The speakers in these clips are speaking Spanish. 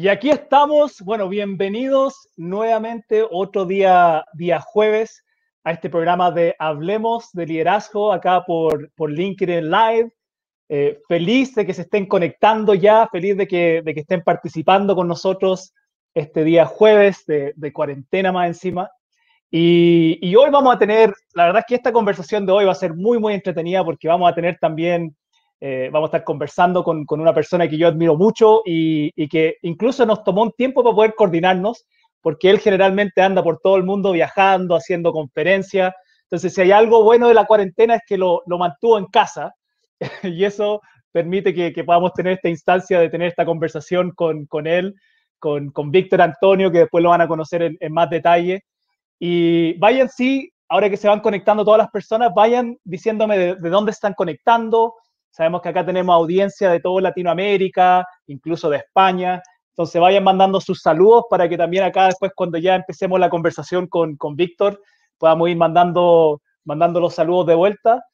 Y aquí estamos, bueno, bienvenidos nuevamente otro día, día jueves, a este programa de Hablemos de Liderazgo acá por, por LinkedIn Live. Eh, feliz de que se estén conectando ya, feliz de que, estén participando con nosotros este día jueves de, cuarentena más encima. Y, y, hoy vamos a tener, la verdad es que esta conversación de hoy va a ser muy, muy entretenida porque vamos a tener también eh, vamos a estar conversando con, con, una persona que yo admiro mucho y, y, que incluso nos tomó un tiempo para poder coordinarnos, porque él generalmente anda por todo el mundo viajando, haciendo conferencias. Entonces, si hay algo bueno de la cuarentena es que lo, lo mantuvo en casa y eso permite que, que, podamos tener esta instancia de tener esta conversación con, con él, con, con Víctor Antonio, que después lo van a conocer en, más detalle. Y vayan, sí, ahora que se van conectando todas las personas, vayan diciéndome de, de dónde están conectando, Sabemos que acá tenemos audiencia de todo Latinoamérica, incluso de España. Entonces vayan mandando sus saludos para que también acá después cuando ya empecemos la conversación con, con Víctor podamos ir mandando, mandando los saludos de vuelta.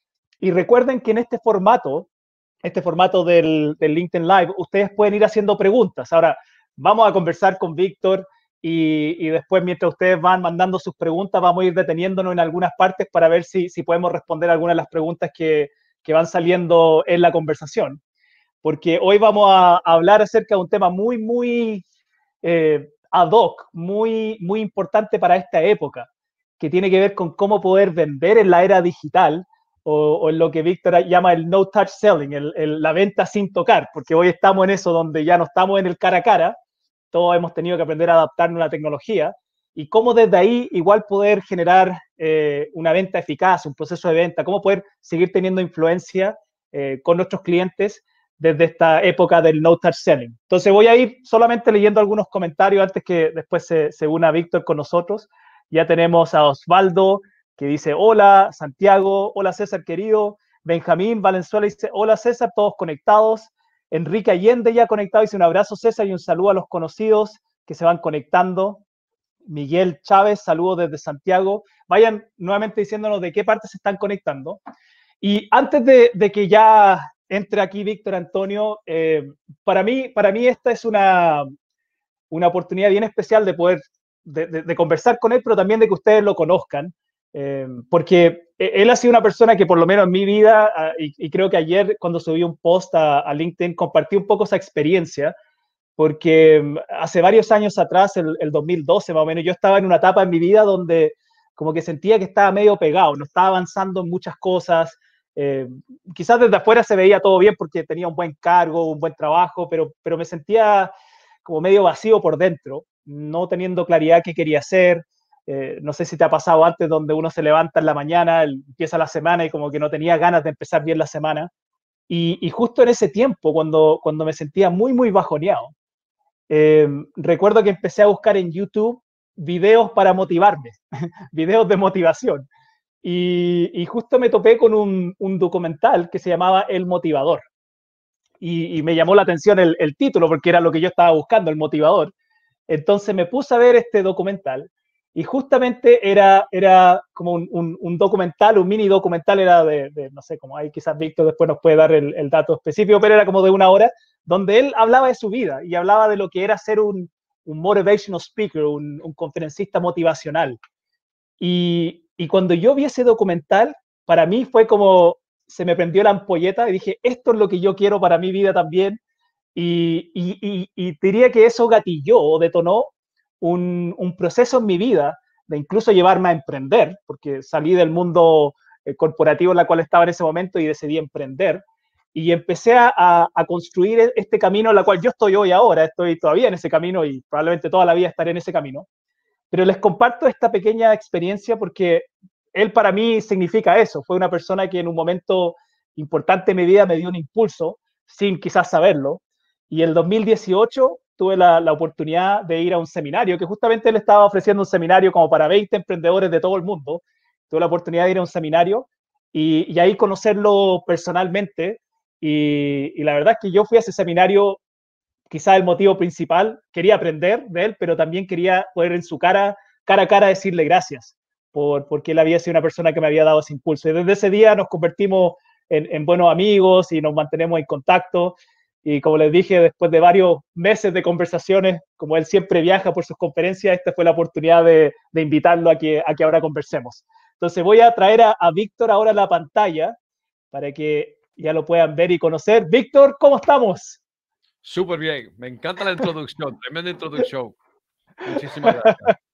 Y recuerden que en este formato, este formato del, del LinkedIn Live, ustedes pueden ir haciendo preguntas. Ahora, vamos a conversar con Víctor y, y, después mientras ustedes van mandando sus preguntas, vamos a ir deteniéndonos en algunas partes para ver si, si podemos responder algunas de las preguntas que, que van saliendo en la conversación, porque hoy vamos a hablar acerca de un tema muy, muy eh, ad hoc, muy, muy importante para esta época, que tiene que ver con cómo poder vender en la era digital o, en lo que Víctor llama el no touch selling, la venta sin tocar, porque hoy estamos en eso donde ya no estamos en el cara a cara, todos hemos tenido que aprender a adaptarnos a la tecnología, y cómo desde ahí igual poder generar eh, una venta eficaz, un proceso de venta, cómo poder seguir teniendo influencia eh, con nuestros clientes desde esta época del no touch selling. Entonces voy a ir solamente leyendo algunos comentarios antes que después se, se una Víctor con nosotros. Ya tenemos a Osvaldo que dice, hola Santiago, hola César querido, Benjamín Valenzuela dice, hola César, todos conectados. Enrique Allende ya conectado, dice un abrazo César y un saludo a los conocidos que se van conectando. Miguel Chávez, saludos desde Santiago. Vayan nuevamente diciéndonos de qué parte se están conectando. Y antes de, que ya entre aquí Víctor Antonio, eh, para, mí, para mí esta es una, oportunidad bien especial de poder de, conversar con él, pero también de que ustedes lo conozcan, eh, porque e, él ha sido una persona que por lo menos en mi vida, ah, y, creo que ayer cuando subí un post a, a LinkedIn, compartí un poco esa experiencia porque mm, hace varios años atrás, el, 2012 más o menos, yo estaba en una etapa en mi vida donde como que sentía que estaba medio pegado, no estaba avanzando en muchas cosas. Eh, quizás desde afuera se veía todo bien porque tenía un buen cargo, un buen trabajo, pero, pero me sentía como medio vacío por dentro, no teniendo claridad qué quería hacer. Eh, no sé si te ha pasado antes donde uno se levanta en la mañana, empieza la semana y como que no tenía ganas de empezar bien la semana. Y, y justo en ese tiempo, cuando, cuando me sentía muy, muy bajoneado, eh, recuerdo que empecé a buscar en YouTube videos para motivarme, videos de motivación. Y, justo me topé con un, documental que se llamaba El Motivador. Y, me llamó la atención el, título porque era lo que yo estaba buscando, el motivador. Entonces me puse a ver este documental y justamente era, era como un, un, documental, un mini documental, era de, no sé, como ahí quizás Víctor después nos puede dar el, dato específico, pero era como de una hora, donde él hablaba de su vida y hablaba de lo que era ser un, un motivational speaker, un, conferencista motivacional. Y, y cuando yo vi ese documental, para mí fue como, se me prendió la ampolleta y dije, esto es lo que yo quiero para mi vida también. Y, y, y, y, diría que eso gatilló o detonó un, proceso en mi vida de incluso llevarme a emprender, porque salí del mundo eh, corporativo en la cual estaba en ese momento y decidí emprender. Y empecé a, construir e, este camino en el cual yo estoy hoy ahora, estoy todavía en ese camino y probablemente toda la vida estaré en ese camino. Pero les comparto esta pequeña experiencia porque él para mí significa eso. Fue una persona que en un momento importante de mi vida me dio un impulso, sin quizás saberlo. Y el 2018 tuve la, oportunidad de ir a un seminario, que justamente él estaba ofreciendo un seminario como para 20 emprendedores de todo el mundo. Tuve la oportunidad de ir a un seminario y, ahí conocerlo personalmente. Y, la verdad es que yo fui a ese seminario, quizá el motivo principal, quería aprender de él, pero también quería poder en su cara, cara a cara, decirle gracias, por, porque él había sido una persona que me había dado ese impulso. Y desde ese día nos convertimos en buenos amigos y nos mantenemos en contacto. Y como les dije, después de varios meses de conversaciones, como él siempre viaja por sus conferencias, esta fue la oportunidad de, invitarlo a que, a que ahora conversemos. Entonces voy a traer a, a Víctor ahora a la pantalla para que ya lo puedan ver y conocer. Víctor, ¿cómo estamos? Súper bien, me encanta la introducción, tremenda introducción. Muchísimas gracias.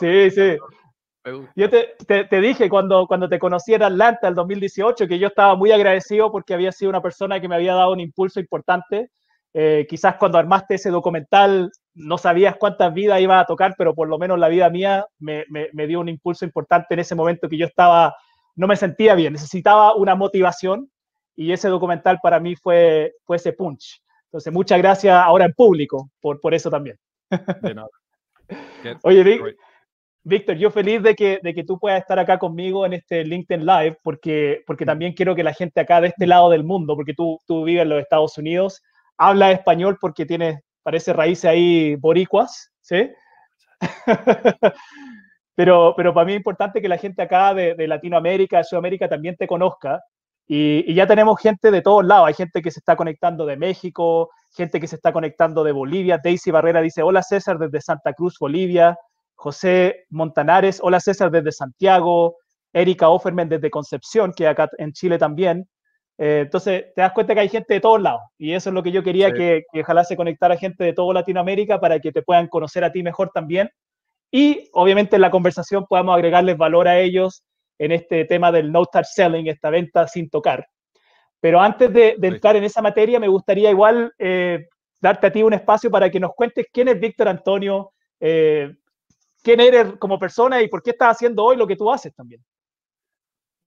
Sí, sí. Yo te, te, dije cuando, cuando te conocí en Atlanta el 2018 que yo estaba muy agradecido porque había sido una persona que me había dado un impulso importante. Eh, quizás cuando armaste ese documental no sabías cuántas vidas iba a tocar, pero por lo menos la vida mía me, me, me dio un impulso importante en ese momento que yo estaba, no me sentía bien, necesitaba una motivación y ese documental para mí fue, fue ese punch. Entonces, muchas gracias ahora en público por, por eso también. Oye, Víctor, yo feliz de que, tú puedas estar acá conmigo en este LinkedIn Live, porque, porque también quiero que la gente acá de este lado del mundo, porque tú, tú vives en los Estados Unidos, habla español porque tiene parece raíces ahí boricuas, ¿sí? pero, pero para mí es importante que la gente acá de, Latinoamérica, de Sudamérica también te conozca. Y, y, ya tenemos gente de todos lados. Hay gente que se está conectando de México, gente que se está conectando de Bolivia. Daisy Barrera dice, hola César, desde Santa Cruz, Bolivia. José Montanares, hola César desde Santiago, Erika Offerman desde Concepción, que acá en Chile también. Eh, entonces, te das cuenta que hay gente de todos lados y eso es lo que yo quería, que, que, ojalá se conectara gente de todo Latinoamérica para que te puedan conocer a ti mejor también. Y obviamente en la conversación podamos agregarles valor a ellos en este tema del no start selling, esta venta sin tocar. Pero antes de, entrar en esa materia, me gustaría igual eh, darte a ti un espacio para que nos cuentes quién es Víctor Antonio, eh, quién eres como persona y por qué estás haciendo hoy lo que tú haces también.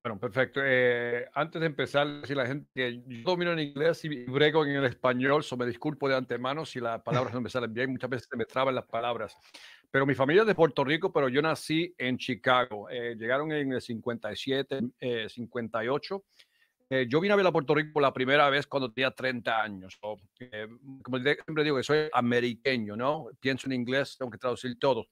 Bueno, perfecto. Eh, antes de empezar, si la gente yo domino en inglés y brego en el español, so me disculpo de antemano si las palabras no me salen bien, muchas veces se me traban las palabras. Pero mi familia es de Puerto Rico, pero yo nací en Chicago. Eh, llegaron en el 57, 58. Eh, yo vine a ver a Puerto Rico la primera vez cuando tenía 30 años. como siempre digo, que soy ameriqueño, ¿no? Pienso en inglés, tengo que traducir todo.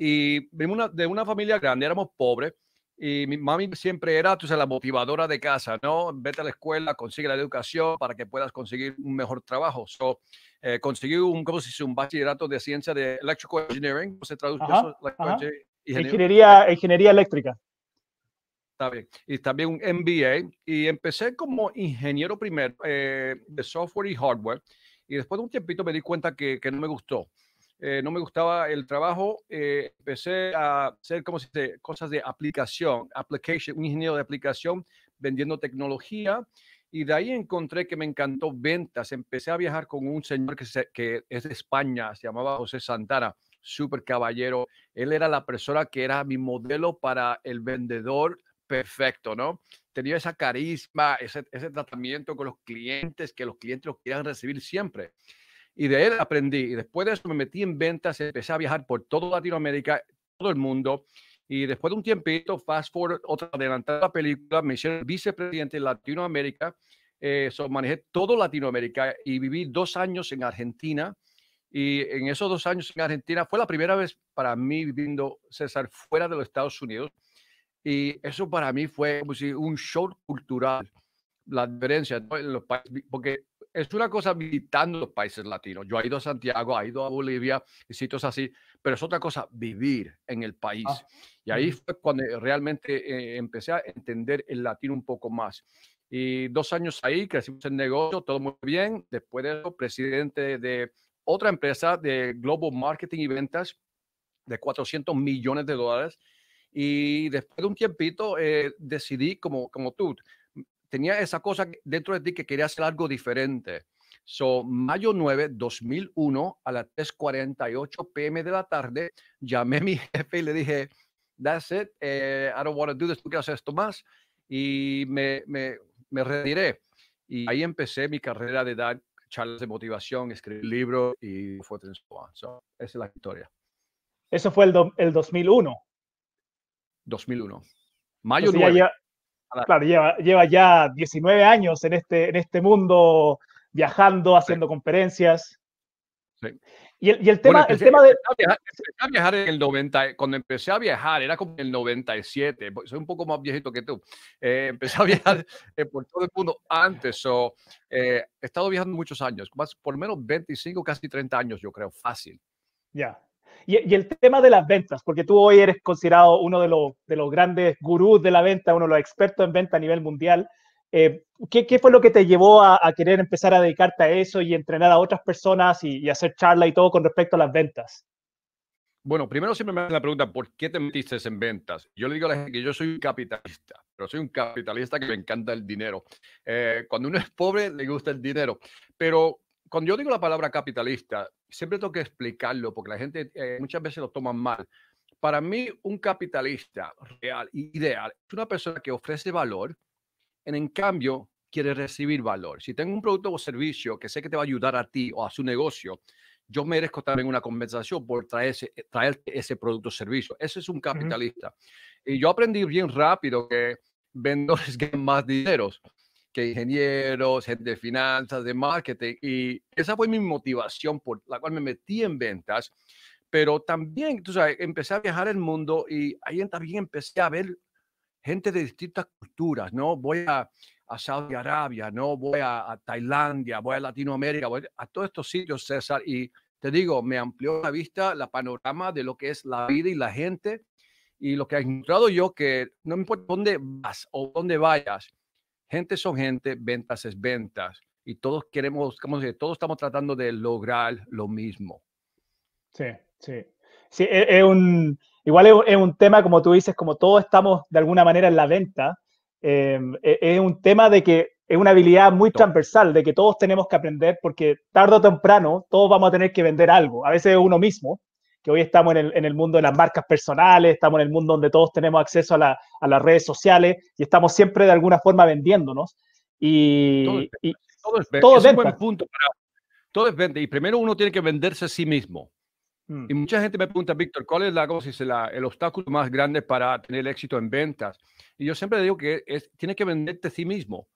Y venimos de una familia grande, éramos pobres. Y mi mami siempre era, tú sabes, la motivadora de casa, ¿no? Vete a la escuela, consigue la educación para que puedas conseguir un mejor trabajo. So, eh, conseguí un, ¿cómo se Un bachillerato de ciencia de electrical engineering, se traduce eso? Ingeniería, ingeniería eléctrica. Está bien. Y también un MBA. Y empecé como ingeniero primero eh, de software y hardware. Y después de un tiempito me di cuenta que, que no me gustó. Eh, no me gustaba el trabajo, eh, empecé a hacer, como cosas de aplicación, application, un ingeniero de aplicación vendiendo tecnología. Y de ahí encontré que me encantó ventas. Empecé a viajar con un señor que, es de España, se llamaba José Santana, súper caballero. Él era la persona que era mi modelo para el vendedor perfecto, ¿no? Tenía esa carisma, ese, tratamiento con los clientes, que los clientes los querían recibir siempre. Y de él aprendí. Y después de eso me metí en ventas, empecé a viajar por toda Latinoamérica, todo el mundo. Y después de un tiempito, fast forward, otra adelantada la película, me hicieron vicepresidente en Latinoamérica. Eh, so, manejé todo Latinoamérica y viví dos años en Argentina. Y en esos dos años en Argentina fue la primera vez para mí viviendo César fuera de los Estados Unidos. Y eso para mí fue como si un show cultural, la diferencia en los países, porque es una cosa visitando los países latinos. Yo he ido a Santiago, he ido a Bolivia y sitios así, pero es otra cosa vivir en el ah, país. Y ahí fue cuando eh, realmente eh, empecé a entender el latino un poco más. Y dos años ahí, crecimos en negocio, todo muy bien. Después de presidente de otra empresa de Global Marketing y Ventas de 400 millones de dólares. Y después de un tiempito eh, decidí, como, como tú, tenía esa cosa dentro de ti que quería hacer algo diferente. So, mayo 9, 2001, a las 3.48 pm de la tarde, llamé a mi jefe y le dije, that's it, eh, I don't want to do this, tú quieres hacer esto más. Y me, me, retiré. Y ahí empecé mi carrera de dar charlas de motivación, escribir libros y fue so, esa es la historia. Eso fue el, el 2001. 2001. Mayo 9 claro, lleva, lleva ya 19 años en este, en este mundo, viajando, haciendo conferencias. Sí. Y el, y el tema, el de... a, viajar, en el 90, cuando empecé a viajar era como en el 97, soy un poco más viejito que tú, eh, empecé a viajar eh, por todo el mundo antes, O eh, he estado viajando muchos años, más, por lo menos 25, casi 30 años yo creo, fácil. Ya. Y, el tema de las ventas, porque tú hoy eres considerado uno de los, grandes gurús de la venta, uno de los expertos en venta a nivel mundial. Eh, ¿qué, fue lo que te llevó a, querer empezar a dedicarte a eso y entrenar a otras personas y, hacer charla y todo con respecto a las ventas? Bueno, primero siempre me hacen la pregunta, ¿por qué te metiste en ventas? Yo le digo a la gente que yo soy capitalista, pero soy un capitalista que me encanta el dinero. Eh, cuando uno es pobre, le gusta el dinero, pero cuando yo digo la palabra capitalista, siempre tengo que explicarlo porque la gente eh, muchas veces lo toma mal. Para mí, un capitalista real ideal es una persona que ofrece valor, en, en cambio quiere recibir valor. Si tengo un producto o servicio que sé que te va a ayudar a ti o a su negocio, yo merezco también una compensación por traer ese, eh, ese producto o servicio. Ese es un capitalista. Y yo aprendí bien rápido que vendedores ganan más dinero ingenieros, gente de finanzas, de marketing. Y esa fue mi motivación por la cual me metí en ventas. Pero también, tú sabes, empecé a viajar el mundo y ahí también empecé a ver gente de distintas culturas, ¿no? Voy a, a Saudi Arabia, ¿no? Voy a, a Tailandia, voy a Latinoamérica, voy a todos estos sitios, César, y te digo, me amplió la vista, la panorama de lo que es la vida y la gente. Y lo que he encontrado yo, que no me importa dónde vas o dónde vayas, gente son gente, ventas es ventas. Y todos queremos, como decir, eh, todos estamos tratando de lograr lo mismo. Sí, sí. Sí, es, e un, igual es, un tema, como tú dices, como todos estamos de alguna manera en la venta, em, e, es un tema de que es una habilidad muy transversal, de que todos tenemos que aprender porque tarde o temprano todos vamos a tener que vender algo, a veces uno mismo, que hoy estamos en el, mundo de las marcas personales, estamos en el mundo donde todos tenemos acceso a, las redes sociales y estamos siempre de alguna forma vendiéndonos. Y todo es, y, es, buen punto. todo es vende. Y primero uno tiene que venderse a sí mismo. Mm. Y mucha gente me pregunta, Víctor, ¿cuál es la, cosa, la, el obstáculo más grande para tener éxito en ventas? Y yo siempre digo que es, tiene que venderte a sí mismo,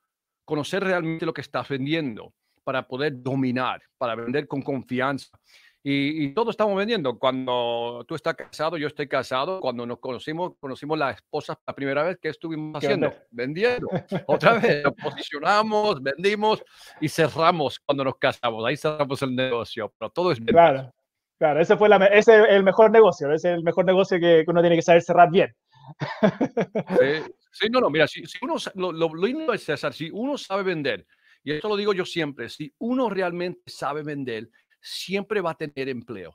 conocer realmente lo que estás vendiendo para poder dominar, para vender con confianza. Y, y, estamos vendiendo. Cuando tú estás casado, yo estoy casado. Cuando nos conocimos, conocimos las esposas la primera vez, que estuvimos haciendo? Vendiendo. Otra vez, nos posicionamos, vendimos y cerramos cuando nos casamos. Ahí cerramos el negocio, pero todo es vendido. Claro, claro. Ese, fue el mejor negocio. es el mejor negocio que uno tiene que saber cerrar bien. Sí, no, no, mira, si, uno, lo, lo, lindo es César, si uno sabe vender, y esto lo digo yo siempre, si uno realmente sabe vender, siempre va a tener empleo.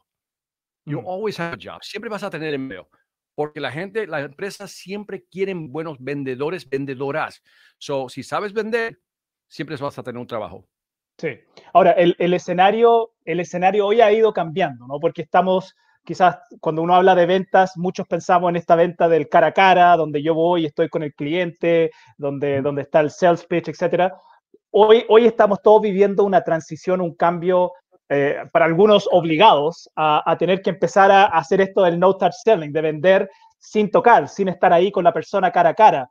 You mm. always have a job. Siempre vas a tener empleo. Porque la gente, las empresas siempre quieren buenos vendedores, vendedoras. So, si sabes vender, siempre vas a tener un trabajo. Sí. Ahora, el, el, escenario, el escenario hoy ha ido cambiando, ¿no? Porque estamos, quizás cuando uno habla de ventas, muchos pensamos en esta venta del cara a cara, donde yo voy estoy con el cliente, donde, mm. donde está el sales pitch, etc. Hoy, hoy estamos todos viviendo una transición, un cambio eh, para algunos obligados a, tener que empezar a hacer esto del no touch selling, de vender sin tocar, sin estar ahí con la persona cara a cara.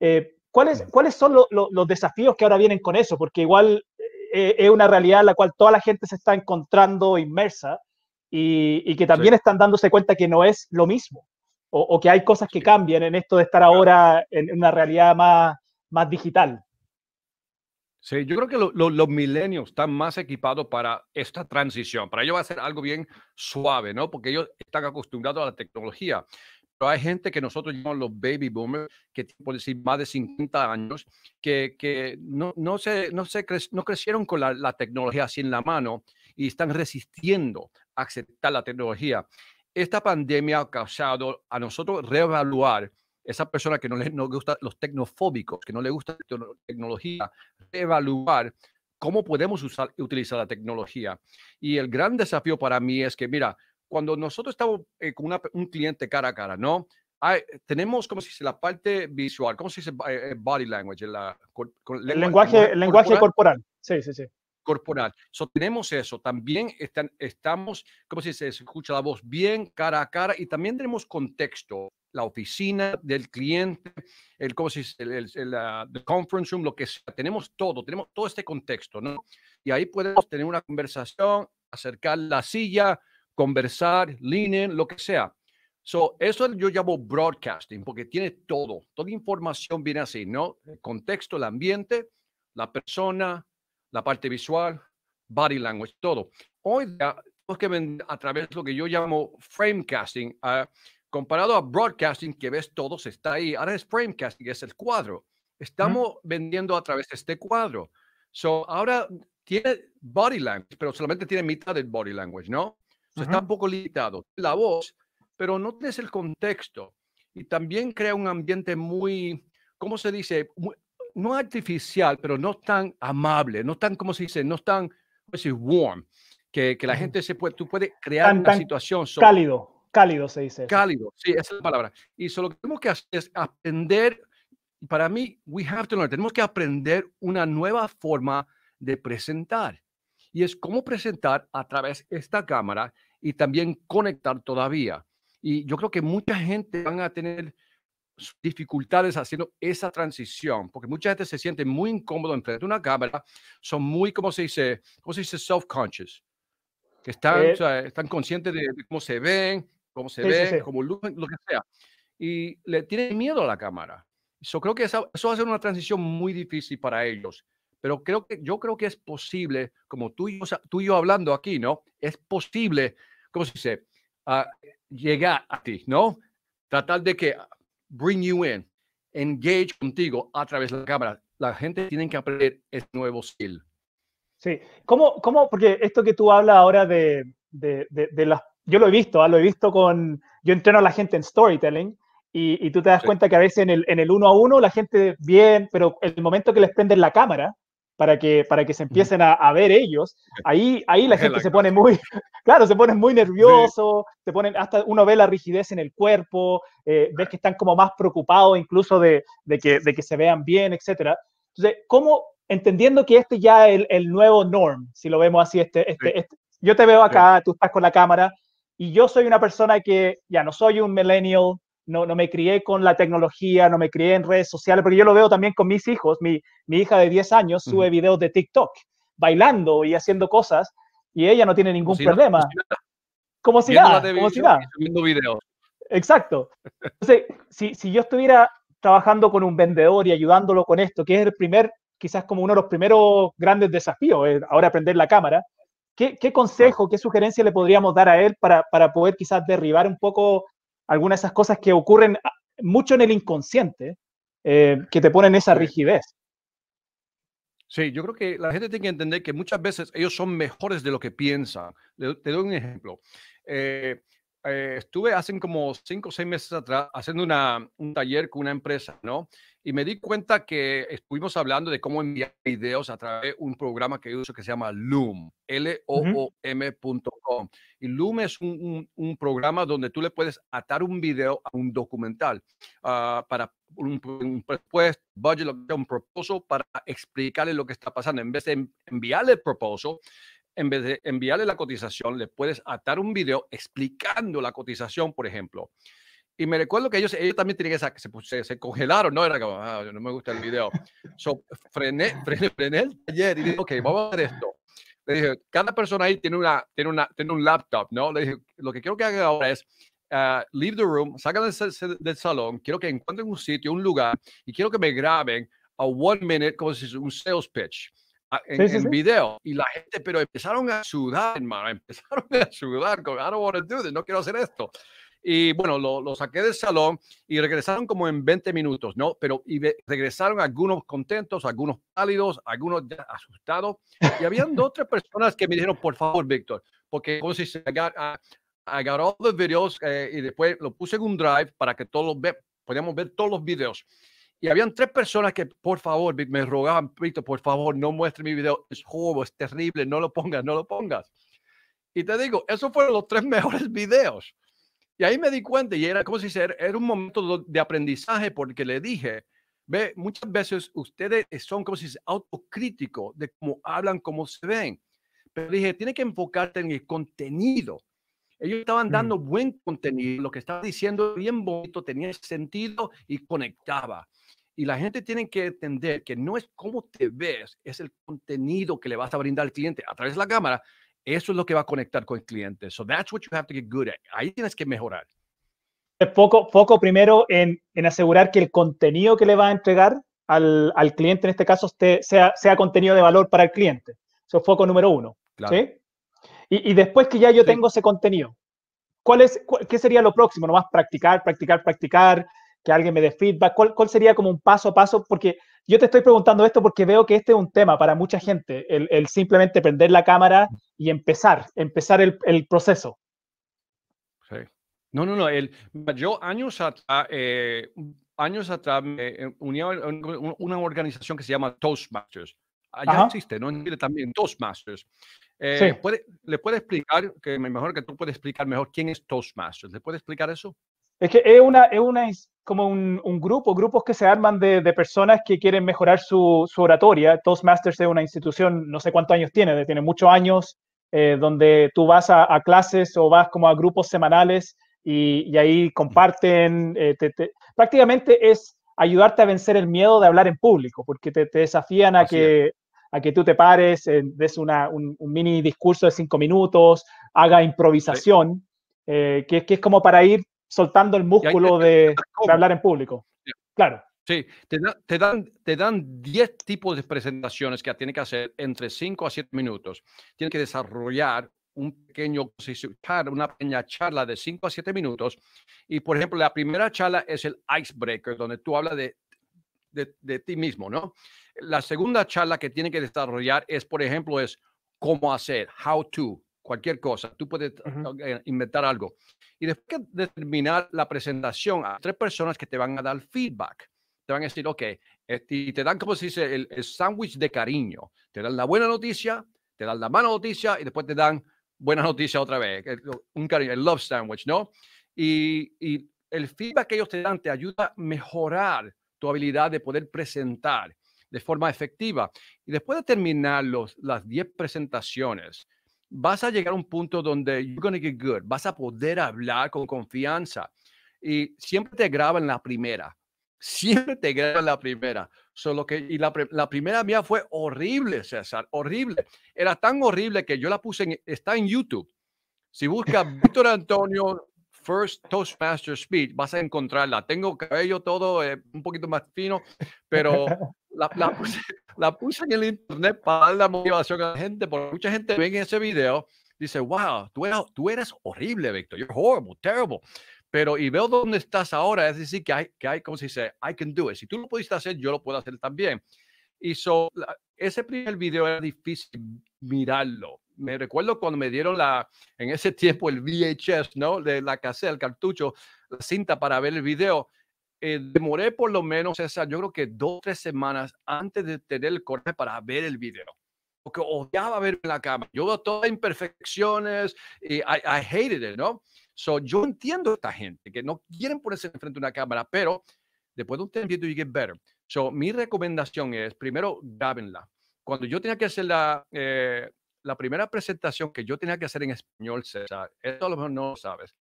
Eh, ¿cuáles, son los desafíos que ahora vienen con eso? Porque igual eh, es una realidad en la cual toda la gente se está encontrando inmersa y, que también están dándose cuenta que no es lo mismo o, que hay cosas que cambian en esto de estar ahora en una realidad más, más digital. Sí, yo creo que los milenios están más equipados para esta transición. Para ellos va a ser algo bien suave, ¿no? Porque ellos están acostumbrados a la tecnología. Pero hay gente que nosotros llamamos los baby boomers, que por decir más de 50 años, que, que no, no, se, no, no crecieron con la, la tecnología así en la mano y están resistiendo a aceptar la tecnología. Esta pandemia ha causado a nosotros reevaluar esa persona que no le no gusta los tecnofóbicos, que no le gusta la tecnología, evaluar cómo podemos usar, utilizar la tecnología. Y el gran desafío para mí es que, mira, cuando nosotros estamos eh, con un cliente cara a cara, ¿no? tenemos, como se la parte visual, ¿cómo se dice? Eh, eh, body language, el lenguaje, el lenguaje corporal. Sí, sí, sí corporal. tenemos eso. También están, estamos, ¿cómo se dice? Se escucha la voz bien cara a cara y también tenemos contexto. La oficina del cliente, el, ¿cómo se dice? El, conference room, lo que sea. Tenemos todo, tenemos todo este contexto, ¿no? Y ahí podemos tener una conversación, acercar la silla, conversar, linen, lo que sea. So, eso yo llamo broadcasting porque tiene todo, toda información viene así, ¿no? El contexto, el ambiente, la persona, la parte visual, body language, todo. Hoy que a través de lo que yo llamo framecasting, uh, comparado a broadcasting, que ves todo, está ahí. Ahora es framecasting, es el cuadro. Estamos vendiendo a través de este cuadro. So, ahora tiene body language, pero solamente tiene mitad del body language, ¿no? Está un poco limitado. La voz, pero no tienes el contexto. Y también crea un ambiente muy, ¿cómo se dice? no artificial, pero no tan amable, no tan, como se dice? No tan, pues se Warm. Que, la gente se puede, tú puedes crear una situación. cálido, cálido se dice. Cálido, sí, esa es la palabra. Y solo lo que tenemos que hacer es aprender, para mí, we have to learn, tenemos que aprender una nueva forma de presentar. Y es cómo presentar a través de esta cámara y también conectar todavía. Y yo creo que mucha gente van a tener dificultades haciendo esa transición, porque mucha gente se siente muy incómodo enfrente de una cámara, son muy, como se dice? ¿Cómo se dice? Self-conscious, que están, eh están conscientes de, cómo se ven, cómo se ven, cómo lucen, lo que sea. Y le tienen miedo a la cámara. Yo creo que eso, va a ser una transición muy difícil para ellos, pero creo que, yo creo que es posible, como tú y yo, tú y yo hablando aquí, ¿no? Es posible, ¿cómo se dice? Ah, llegar a ti, ¿no? Tratar de que bring you in, engage contigo a través de la cámara. La gente tiene que aprender este nuevo skill. Sí, ¿cómo? cómo porque esto que tú hablas ahora de, de, de, las... Yo lo he visto, ¿ah? lo he visto con... Yo entreno a la gente en storytelling y, tú te das cuenta que a veces en el, en el uno a uno la gente bien, pero el momento que les prenden la cámara, para que, para que se empiecen a, ver ellos, ahí, ahí la gente se pone muy, claro, se pone muy nervioso, ponen, hasta uno ve la rigidez en el cuerpo, eh, ves que están como más preocupados incluso de, de, que, se vean bien, etc. Entonces, ¿cómo, entendiendo que este ya es el, nuevo norm, si lo vemos así, este, este, este yo te veo acá, tú estás con la cámara, y yo soy una persona que ya no soy un millennial, no, no me crié con la tecnología, no me crié en redes sociales, pero yo lo veo también con mis hijos. Mi, hija de 10 años sube videos de TikTok, bailando y haciendo cosas, y ella no tiene ningún problema. Como si nada, como si nada. Exacto. Entonces, si, si yo estuviera trabajando con un vendedor y ayudándolo con esto, que es el primer, quizás como uno de los primeros grandes desafíos, eh, ahora aprender la cámara, ¿Qué, consejo, qué sugerencia le podríamos dar a él para, para, poder quizás derribar un poco algunas de esas cosas que ocurren ah, mucho en el inconsciente, eh, que te ponen esa rigidez. Sí, yo creo que la gente tiene que entender que muchas veces ellos son mejores de lo que piensan. te doy un ejemplo. Eh, eh, estuve hace como cinco o seis meses atrás haciendo una, un taller con una empresa, ¿no? Y me di cuenta que estuvimos hablando de cómo enviar videos a través de un programa que uso que se llama Loom, L-O-O-M.com. Y es un, programa donde tú le puedes atar un video a un documental ah, para un, un presupuesto, un propósito para explicarle lo que está pasando. En vez de enviarle el propósito, en vez de enviarle la cotización, le puedes atar un video explicando la cotización, por ejemplo. Y me recuerdo que ellos, ellos también tenían esa, se, se, se congelaron, ¿no? Era como, ah, no me gusta el video. So, frené, frené, frené el taller y dije, ok, vamos a hacer esto le dije, cada persona ahí tiene, una, tiene, una, tiene un laptop, ¿no? Le dije, lo que quiero que haga ahora es ah, leave the room, salgan del, salón, quiero que encuentren un sitio, un lugar, y quiero que me graben a one minute, como si es un sales pitch, ah, en, el video. Y la gente, pero empezaron a sudar, hermano, empezaron a sudar, como, I don't want to do this, no quiero hacer esto y bueno, lo, saqué del salón y regresaron como en 20 minutos, ¿no? Pero regresaron algunos contentos, algunos pálidos, algunos asustados. Y habían dos o tres personas que me dijeron, por favor, Víctor, porque si se agarró los videos eh, y después lo puse en un drive para que todos los ve, podíamos ver todos los videos. Y habían tres personas que, por favor, me rogaban, Víctor, por favor, no muestre mi video, es horrible, es terrible, no lo pongas, no lo pongas. Y te digo, esos fueron los tres mejores videos. Y ahí me di cuenta y era como si era, era un momento de aprendizaje porque le dije, ve, muchas veces ustedes son como si autocríticos autocrítico de cómo hablan, cómo se ven. Pero dije, tiene que enfocarte en el contenido. Ellos estaban mm. dando buen contenido, lo que estaba diciendo bien bonito, tenía sentido y conectaba. Y la gente tiene que entender que no es cómo te ves, es el contenido que le vas a brindar al cliente a través de la cámara, eso es lo que va a conectar con el cliente. So that's Ahí tienes que mejorar. Foco, foco primero en, asegurar que el contenido que le va a entregar al, cliente, en este caso, sea, sea contenido de valor para el cliente. Eso es foco número uno. Y, después que ya yo tengo ese contenido, ¿cuál es, ¿qué sería lo próximo? No más practicar, practicar, practicar, que alguien me dé feedback? ¿Cuál, sería como un paso a paso? Porque yo te estoy preguntando esto porque veo que este es un tema para mucha gente, el, simplemente prender la cámara y empezar, empezar el, proceso. No, no, no. El, yo años atrás, eh, años atrás me eh, uní a una organización que se llama Toastmasters. Allá ah, existe, ¿no? En también, Toastmasters. Eh, ¿Le puede explicar, que mejor que tú puedes explicar mejor quién es Toastmasters? ¿Le puede explicar eso? Es que es una, es como un, grupo, grupos que se arman de, personas que quieren mejorar su, su, oratoria. Toastmasters es una institución, no sé cuántos años tiene, tiene muchos años, eh, donde tú vas a, clases o vas como a grupos semanales y, y ahí comparten. Eh, prácticamente es ayudarte a vencer el miedo de hablar en público, porque te, desafían a que, a que tú te pares, eh, des una, un, mini discurso de cinco minutos, haga improvisación, que, que es como para ir soltando el músculo de, hablar en público. Claro. Sí, te, te dan 10 tipos de presentaciones que tiene que hacer entre 5 a 7 minutos. Tiene que desarrollar un pequeño, una pequeña charla de 5 a 7 minutos. Y, por ejemplo, la primera charla es el icebreaker, donde tú hablas de, de, de ti mismo, ¿no? La segunda charla que tiene que desarrollar es, por ejemplo, es cómo hacer, how to cualquier cosa. Tú puedes eh, eh, inventar algo. Y después de terminar la presentación, a tres personas que te van a dar feedback. Te van a decir, ok, este", y te dan como se dice el, sándwich de cariño. Te dan la buena noticia, te dan la mala noticia y después te dan buena noticia otra vez. Un cariño, el love sandwich, ¿no? Y, y el feedback que ellos te dan te ayuda a mejorar tu habilidad de poder presentar de forma efectiva. Y después de terminar los, las 10 presentaciones, vas a llegar a un punto donde you're vas a poder hablar con confianza y siempre te graban la primera, siempre te graban la primera. Solo que y la, la, primera mía fue horrible, César, horrible. Era tan horrible que yo la puse en está en YouTube. Si buscas Víctor Antonio First Toastmaster Speech, vas a encontrarla. Tengo cabello todo eh, un poquito más fino, pero la, la, puse, en el internet para dar la motivación a la gente, porque mucha gente ve ese video, dice, wow, tú eres, horrible, Víctor, you're horrible, terrible. Pero y veo dónde estás ahora, es decir, que hay, que hay, como se dice, I can do it. Si tú lo pudiste hacer, yo lo puedo hacer también. Y so, ese primer video era difícil mirarlo me recuerdo cuando me dieron la, en ese tiempo el VHS, ¿no? De la cassette, el cartucho, la cinta para ver el video. Eh, demoré por lo menos esa, yo creo que dos, tres semanas antes de tener el corte para ver el video. Porque odiaba ver en la cámara. Yo veo todas imperfecciones. Y eh, I, I hated it, ¿no? So, yo entiendo a esta gente que no quieren ponerse enfrente de una cámara, pero después de un tiempo you get better. So, mi recomendación es, primero, grábenla. Cuando yo tenía que hacer la, eh, la primera presentación que yo tenía que hacer en español, César, esto a lo mejor no lo sabes,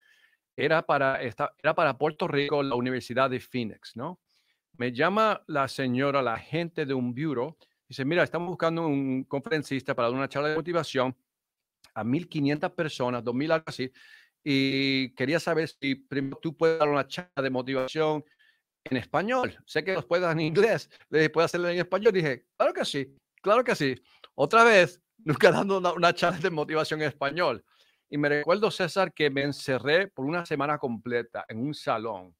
era para, esta, era para Puerto Rico, la Universidad de Phoenix, ¿no? Me llama la señora, la gente de un bureau, dice, mira, estamos buscando un conferencista para dar una charla de motivación a 1.500 personas, 2.000 algo así, y quería saber si primero tú puedes dar una charla de motivación en español. Sé que los puedes dar en inglés, les puedes hacerlo en español. Dije, claro que sí, claro que sí. Otra vez, nunca dando una, una charla de motivación en español. Y me recuerdo, César, que me encerré por una semana completa en un salón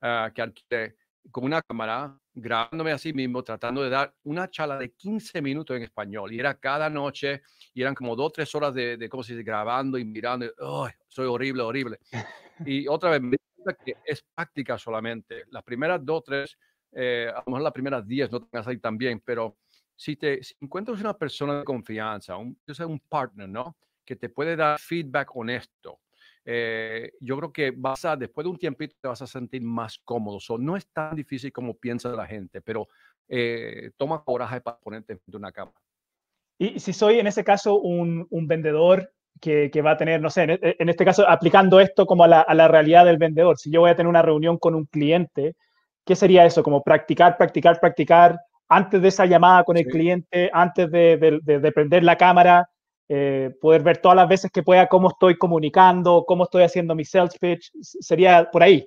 ah, que alquilé con una cámara, grabándome a sí mismo, tratando de dar una charla de 15 minutos en español. Y era cada noche, y eran como dos o tres horas de, de cosas, grabando y mirando. soy horrible, horrible. Y otra vez, que es práctica solamente. Las primeras dos, tres, eh, a lo mejor las primeras diez no tengas ahí también, pero si te encuentras una persona de confianza, un, yo un partner, ¿no? Que te puede dar feedback honesto. Eh, yo creo que vas a, después de un tiempito te vas a sentir más cómodo. no es tan difícil como piensa la gente, pero eh, toma coraje para ponerte en una cama. Y si soy en ese caso un, vendedor que, va a tener, no sé, e, en, este caso aplicando esto como a la, a la, realidad del vendedor, si yo voy a tener una reunión con un cliente, ¿qué sería eso? Como practicar, practicar, practicar, antes de esa llamada con el cliente, antes de, prender la cámara, eh, poder ver todas las veces que pueda cómo estoy comunicando, cómo estoy haciendo mi sales pitch, sería por ahí.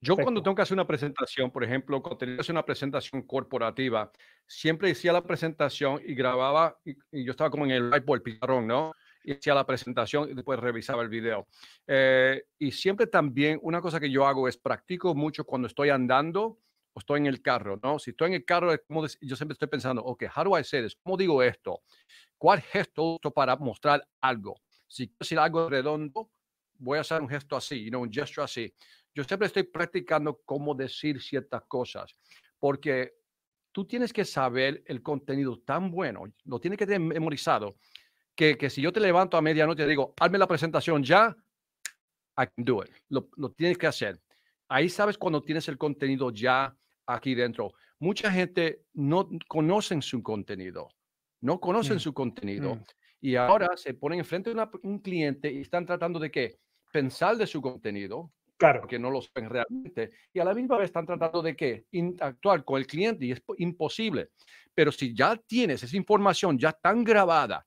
Yo cuando tengo que hacer una presentación, por ejemplo, cuando tenía que hacer una presentación corporativa, siempre hacía la presentación y grababa, y, yo estaba como en el iPod, el pizarrón, ¿no? Y hacía la presentación y después revisaba el video. Eh, y siempre también una cosa que yo hago es practico mucho cuando estoy andando, o estoy en el carro, ¿no? Si estoy en el carro, yo siempre estoy pensando, ok, how do I say this? ¿Cómo digo esto? ¿Cuál gesto uso para mostrar algo? Si quiero decir algo redondo, voy a hacer un gesto así, you know, un gesto así. Yo siempre estoy practicando cómo decir ciertas cosas, porque tú tienes que saber el contenido tan bueno, lo tienes que tener memorizado, que, que si yo te levanto a medianoche y digo, hazme la presentación ya, I can do it. Lo, lo, tienes que hacer. Ahí sabes cuando tienes el contenido ya aquí dentro. Mucha gente no conocen su contenido, no conocen mm, su contenido. Mm. Y ahora se ponen enfrente de un cliente y están tratando de qué? Pensar de su contenido. Porque no lo saben realmente. Y a la misma vez están tratando de qué? Interactuar con el cliente y es imposible. Pero si ya tienes esa información ya tan grabada,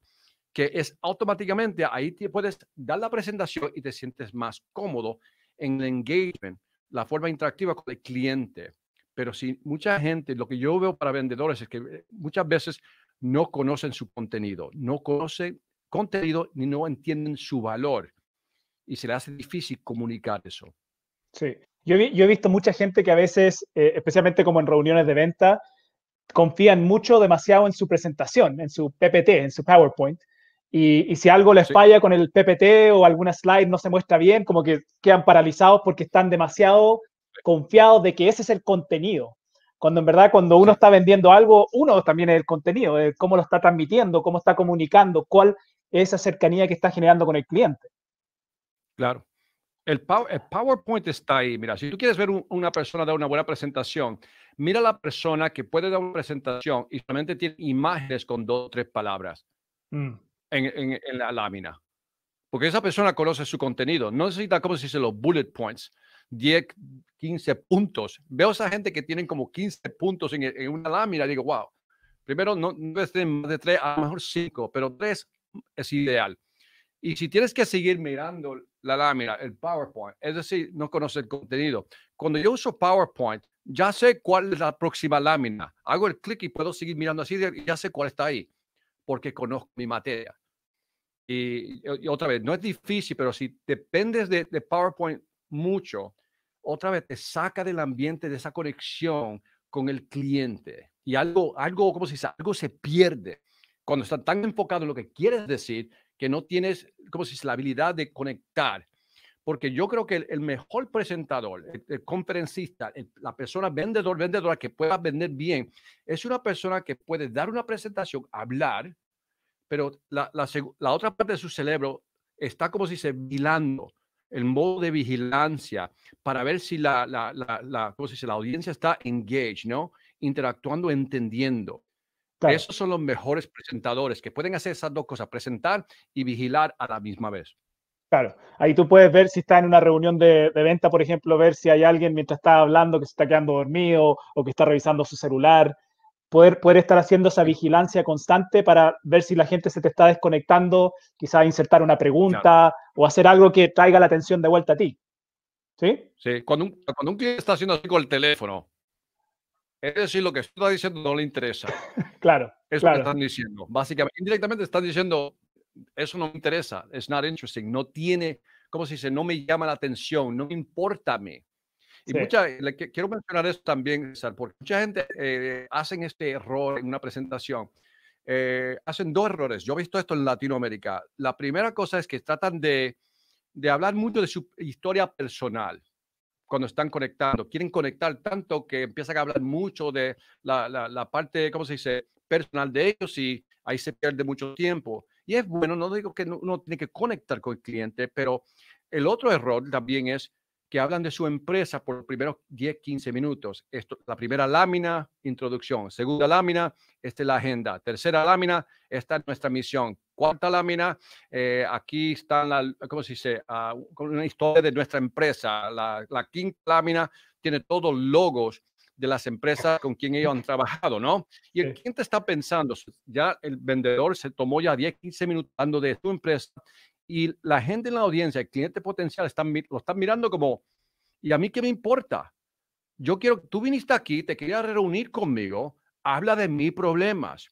que es automáticamente ahí te puedes dar la presentación y te sientes más cómodo en el engagement, la forma interactiva con el cliente pero si mucha gente, lo que yo veo para vendedores es que eh, muchas veces no conocen su contenido, no conocen contenido ni no entienden su valor y se le hace difícil comunicar eso. Sí, yo, he visto mucha gente que a veces, eh, especialmente como en reuniones de venta, confían mucho, demasiado en su presentación, en su PPT, en su PowerPoint. Y, si algo les falla con el PPT o alguna slide no se muestra bien, como que quedan paralizados porque están demasiado confiado de que ese es el contenido. Cuando en verdad, cuando uno está vendiendo algo, uno también es el contenido, cómo lo está transmitiendo, cómo está comunicando, cuál es esa cercanía que está generando con el cliente. Claro. El, PowerPoint está ahí. Mira, si tú quieres ver una persona dar una buena presentación, mira la persona que puede dar una presentación y solamente tiene imágenes con dos o tres palabras mm. en, la lámina. Porque esa persona conoce su contenido. No necesita, como se dice, los bullet points, 15 puntos. Veo esa gente que tienen como 15 puntos en, una lámina digo, wow, primero no, no más de 3, a lo mejor 5, pero 3 es ideal. Y si tienes que seguir mirando la lámina, el PowerPoint, es decir, no conoce el contenido. Cuando yo uso PowerPoint, ya sé cuál es la próxima lámina. Hago el clic y puedo seguir mirando así, y ya sé cuál está ahí, porque conozco mi materia. Y, otra vez, no es difícil, pero si dependes de, de PowerPoint mucho, otra vez te saca del ambiente de esa conexión con el cliente. Y algo, algo, ¿cómo se Algo se pierde cuando estás tan enfocado en lo que quieres decir que no tienes, como se la habilidad de conectar. Porque yo creo que el, mejor presentador, el, conferencista, la persona vendedor, vendedora que pueda vender bien, es una persona que puede dar una presentación, hablar, pero la, otra parte de su cerebro está como si se vilando el modo de vigilancia para ver si la, la, la, audiencia está engaged, ¿no? Interactuando, entendiendo. Esos son los mejores presentadores que pueden hacer esas dos cosas, presentar y vigilar a la misma vez. Claro, ahí tú puedes ver si está en una reunión de, de venta, por ejemplo, ver si hay alguien mientras está hablando que se está quedando dormido o que está revisando su celular poder, poder estar haciendo esa vigilancia constante para ver si la gente se te está desconectando, quizás insertar una pregunta o hacer algo que traiga la atención de vuelta a ti. ¿Sí? Sí, cuando un, un cliente está haciendo así con el teléfono, es decir, lo que está diciendo no le interesa. claro. Eso lo que están diciendo. Básicamente, indirectamente están diciendo, eso no me interesa, it's not interesting, no tiene, ¿cómo se dice? No me llama la atención, no me importa a mí. Y quiero mencionar eso también, porque mucha gente eh, hacen este error en una presentación. Eh, hacen dos errores. Yo he visto esto en Latinoamérica. La primera cosa es que tratan de, hablar mucho de su historia personal cuando están conectando. Quieren conectar tanto que empiezan a hablar mucho de la, la, parte, ¿cómo se dice?, personal de ellos y ahí se pierde mucho tiempo. Y es bueno, no digo que no, uno tiene que conectar con el cliente, pero el otro error también es que hablan de su empresa por los primeros 10, 15 minutos. Esto, la primera lámina, introducción. Segunda lámina, esta es la agenda. Tercera lámina, esta es nuestra misión. Cuarta lámina, eh, aquí está la, ¿cómo se dice? Ah, una historia de nuestra empresa. La, quinta lámina tiene todos los logos de las empresas con quien ellos han trabajado, ¿no? Y el cliente está pensando, ya el vendedor se tomó ya 10, 15 minutos hablando de tu empresa y la gente en la audiencia, el cliente potencial, lo están mirando como, ¿y a mí qué me importa? Yo quiero, tú viniste aquí, te quería reunir conmigo, habla de mis problemas.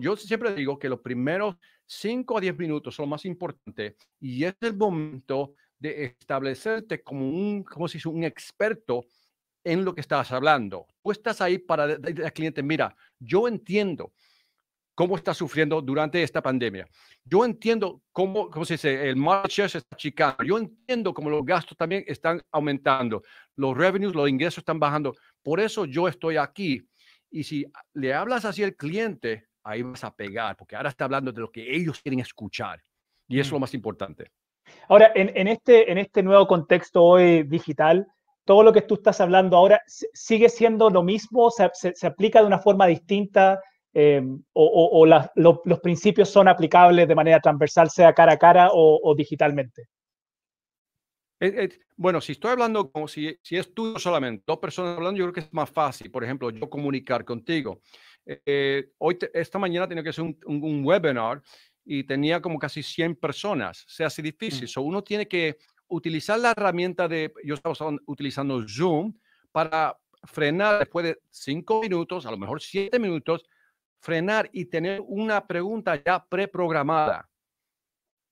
yo siempre digo que los primeros cinco a diez minutos son los más importantes y es el momento de establecerte como un, si es un experto en lo que estás hablando. Tú estás ahí para el al cliente, mira, yo entiendo cómo está sufriendo durante esta pandemia. Yo entiendo cómo, cómo se dice, el market share se está achicando. Yo entiendo cómo los gastos también están aumentando. Los revenues, los ingresos están bajando. Por eso yo estoy aquí. Y si le hablas así al cliente, ahí vas a pegar, porque ahora está hablando de lo que ellos quieren escuchar. Y eso es mm. lo más importante. Ahora, en, este, en este nuevo contexto hoy digital, todo lo que tú estás hablando ahora sigue siendo lo mismo, se aplica de una forma distinta, eh, o, los principios son aplicables de manera transversal, sea cara a cara o, digitalmente? Bueno, si estoy hablando como si, si es tú solamente, dos personas hablando, yo creo que es más fácil, por ejemplo, yo comunicar contigo. Eh, hoy, esta mañana tenía que hacer un, webinar y tenía como casi 100 personas, sea hace difícil. Mm. uno tiene que utilizar la herramienta de, yo estaba utilizando Zoom para frenar después de cinco minutos, a lo mejor siete minutos, frenar y tener una pregunta ya preprogramada.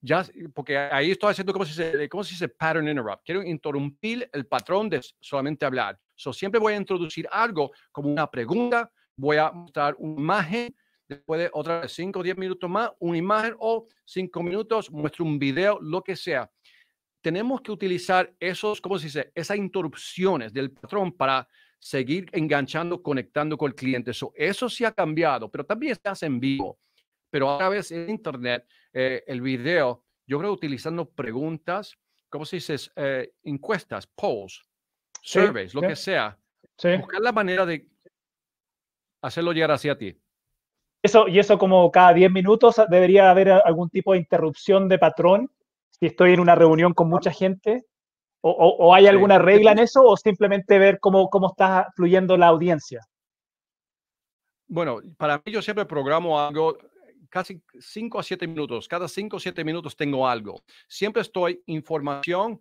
Ya, eh, porque ahí estoy haciendo como si se, dice pattern interrupt. Quiero interrumpir el patrón de solamente hablar. siempre voy a introducir algo como una pregunta, voy a mostrar una imagen, después de otra vez 5 o 10 minutos más, una imagen o 5 minutos, muestro un video, lo que sea. Tenemos que utilizar esos, ¿cómo se dice? Esas interrupciones del patrón para seguir enganchando, conectando con el cliente. Eso, eso sí ha cambiado, pero también estás en vivo. Pero a través en Internet, eh, el video, yo creo utilizando preguntas, ¿cómo se dice? Eh, encuestas, polls, surveys, lo que sea. Buscar la manera de hacerlo llegar hacia ti. Eso, y eso como cada 10 minutos ah, debería haber ah, algún tipo de interrupción de patrón. Si estoy en una reunión con mucha gente, ¿O, o, hay alguna regla en eso o simplemente ver cómo, cómo está fluyendo la audiencia? Bueno, para mí yo siempre programo algo casi 5 a 7 minutos. Cada 5 o 7 minutos tengo algo. Siempre estoy información,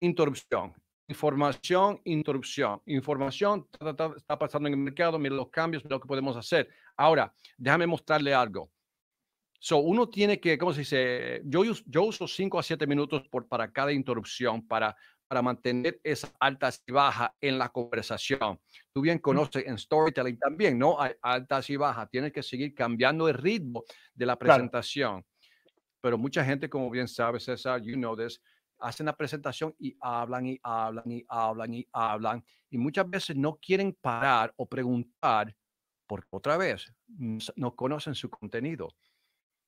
interrupción. Información, interrupción. Información, está pasando en el mercado, mira los cambios, lo que podemos hacer. Ahora, déjame mostrarle algo. So, uno tiene que, ¿cómo se dice? Yo, yo uso 5 a 7 minutos por, para cada interrupción, para para mantener esas altas y bajas en la conversación. Tú bien mm. conoces en storytelling también, ¿no? Hay altas y bajas. Tienes que seguir cambiando el ritmo de la presentación. Pero mucha gente, como bien sabes, César, you know this, hacen la presentación y hablan y hablan y hablan y hablan. Y muchas veces no quieren parar o preguntar, porque otra vez no conocen su contenido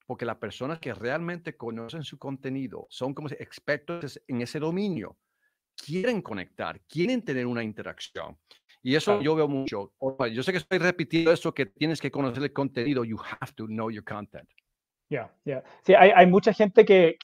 porque las personas que realmente conocen su contenido son como expertos en ese dominio quieren conectar, quieren tener una interacción. Y eso yo veo mucho. Yo sé que estoy repitiendo eso que tienes que conocer el contenido. You have to know your content. Yeah, yeah. Sí, hay, mucha gente que,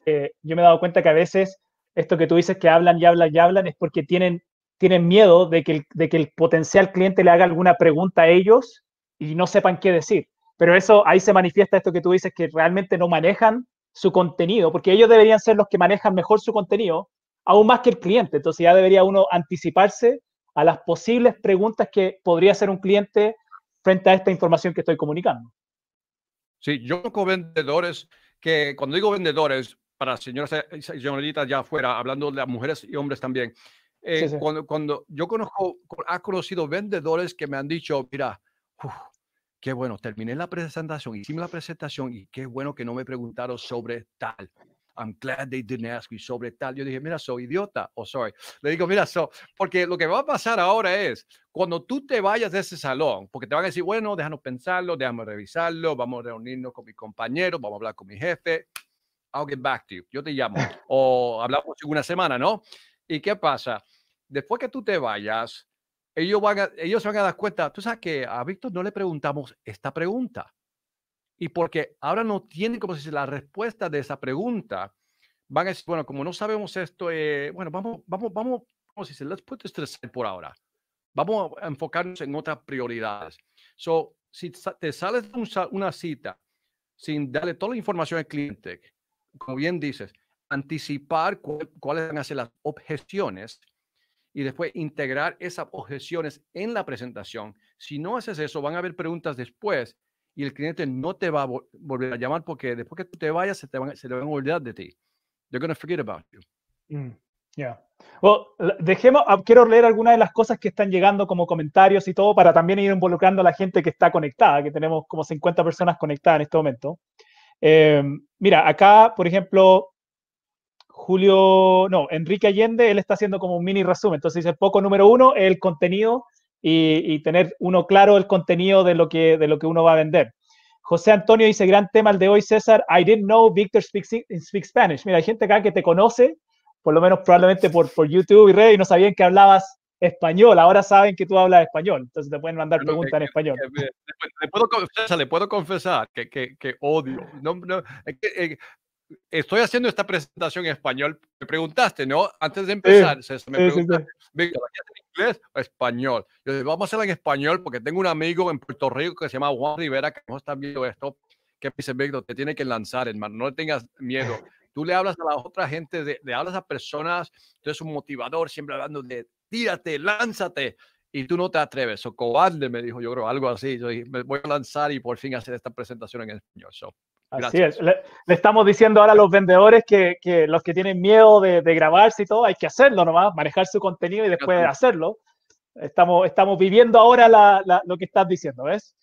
yo me he dado cuenta que a veces esto que tú dices que hablan y hablan y hablan es porque tienen, tienen miedo de que, de que el potencial cliente le haga alguna pregunta a ellos y no sepan qué decir. Pero eso ahí se manifiesta esto que tú dices que realmente no manejan su contenido, porque ellos deberían ser los que manejan mejor su contenido, aún más que el cliente. Entonces ya debería uno anticiparse a las posibles preguntas que podría hacer un cliente frente a esta información que estoy comunicando. Sí, yo conozco vendedores que, cuando digo vendedores, para señoras y señoritas ya afuera, hablando de mujeres y hombres también, eh, Cuando, cuando, yo conozco, ha conocido vendedores que me han dicho, mira, qué bueno, terminé la presentación, hicimos la presentación y qué bueno que no me preguntaron sobre tal. I'm glad they didn't ask me sobre tal. Yo dije, mira, soy idiota, o oh, sorry. Le digo, mira, so, porque lo que va a pasar ahora es, cuando tú te vayas de ese salón, porque te van a decir, bueno, déjanos pensarlo, déjame revisarlo, vamos a reunirnos con mi compañero, vamos a hablar con mi jefe, I'll get back to you, yo te llamo, o hablamos en una semana, ¿no? ¿Y qué pasa? Después que tú te vayas, ellos, van ellos se van a dar cuenta, tú sabes que a Víctor no le preguntamos esta pregunta. Y porque ahora no tienen, como se dice, la respuesta de esa pregunta, van a decir, bueno, como no sabemos esto, eh, bueno, vamos, vamos, vamos, como se les puede estresar por ahora. Vamos a enfocarnos en otras prioridades. So, si te sales de una cita sin darle toda la información al cliente, como bien dices, anticipar cuáles van a ser las objeciones y después integrar esas objeciones en la presentación. Si no haces eso, van a haber preguntas después y el cliente no te va a volver a llamar porque después que tú te vayas, se te van, se van a olvidar de ti. They're going to forget about you. Mm, yeah. dejemos, ah, quiero leer algunas de las cosas que están llegando como comentarios y todo para también ir involucrando a la gente que está conectada, que tenemos como 50 personas conectadas en este momento. Eh, mira, acá, por ejemplo, Julio, no, Enrique Allende, él está haciendo como un mini resumen. Entonces dice, poco número uno, el contenido y, tener uno claro el contenido de lo, que, de lo que uno va a vender. José Antonio dice, gran tema el de hoy, César. I didn't know Victor speaks, Spanish. Mira, hay gente acá que te conoce, por lo menos probablemente por, por YouTube y redes, y no sabían que hablabas español, ahora saben que tú hablas español, entonces te pueden mandar preguntas en español. le, puedo confesar, que, odio. No, no, eh, estoy haciendo esta presentación en español. Me preguntaste, ¿no? Antes de empezar, me preguntaste, en inglés o español? Yo dije, vamos a hacerla en español porque tengo un amigo en Puerto Rico que se llama Juan Rivera, que no está viendo esto, que me dice, Víctor, te tiene que lanzar, hermano, no tengas miedo. Tú le hablas a la otra gente, de, le hablas a personas, tú eres un motivador, siempre hablando de tírate, lánzate y tú no te atreves. O cobarde, me dijo yo creo, algo así. Yo dije, me voy a lanzar y por fin hacer esta presentación en español. So, Así es. Le, estamos diciendo ahora a los vendedores que, los que tienen miedo de, grabarse y todo, hay que hacerlo nomás, manejar su contenido y después hacerlo. Estamos, estamos viviendo ahora lo que estás diciendo, ¿ves?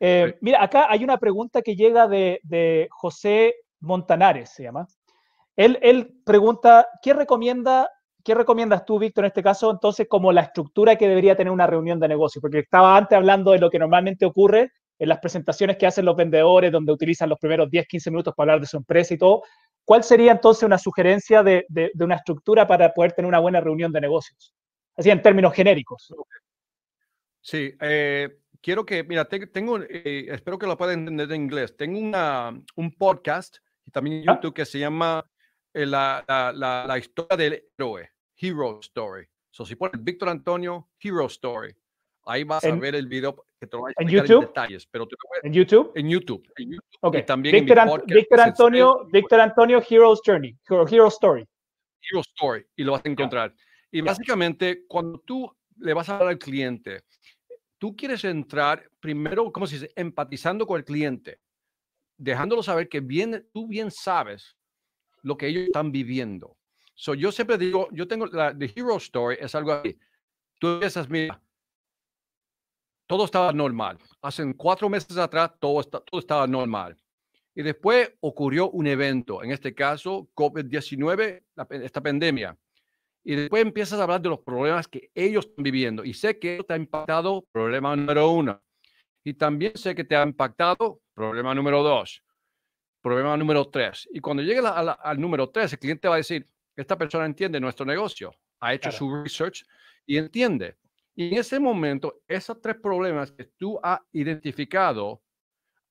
Eh, mira, acá hay una pregunta que llega de, José Montanares, se llama. Él, él pregunta, ¿qué, recomienda, ¿qué recomiendas tú, Víctor, en este caso, entonces, como la estructura que debería tener una reunión de negocio? Porque estaba antes hablando de lo que normalmente ocurre en las presentaciones que hacen los vendedores, donde utilizan los primeros 10, 15 minutos para hablar de su empresa y todo, ¿cuál sería entonces una sugerencia de, de, una estructura para poder tener una buena reunión de negocios? Así en términos genéricos. Sí, eh, quiero que, mira, tengo, eh, espero que lo puedan entender en inglés. Tengo una, un podcast y también en ah. YouTube que se llama eh, la, la, la, historia del héroe, Hero Story. So, si pones Víctor Antonio, Hero Story, Ahí vas a ver el video que te voy a explicar en, detalles. Pero ¿En YouTube? En YouTube. En YouTube. Okay. también Antonio, pues Víctor Antonio Hero's Journey, Hero Story. Hero Story, y lo vas a encontrar. Y básicamente, cuando tú le vas a hablar al cliente, tú quieres entrar primero, ¿cómo se dice? Empatizando con el cliente, dejándolo saber que bien, tú bien sabes lo que ellos están viviendo. So, yo siempre digo, yo tengo la de Hero Story, es algo así. Tú empiezas, mira, todo estaba normal. Hace cuatro meses atrás todo, estaba normal. Y después ocurrió un evento, en este caso COVID-19, esta pandemia. Y después empiezas a hablar de los problemas que ellos están viviendo. Y sé que te ha impactado problema número uno. Y también sé que te ha impactado problema número dos, problema número tres. Y cuando llegue al número tres, el cliente va a decir, esta persona entiende nuestro negocio, ha hecho su research y entiende. Y en ese momento, esos tres problemas que tú has identificado,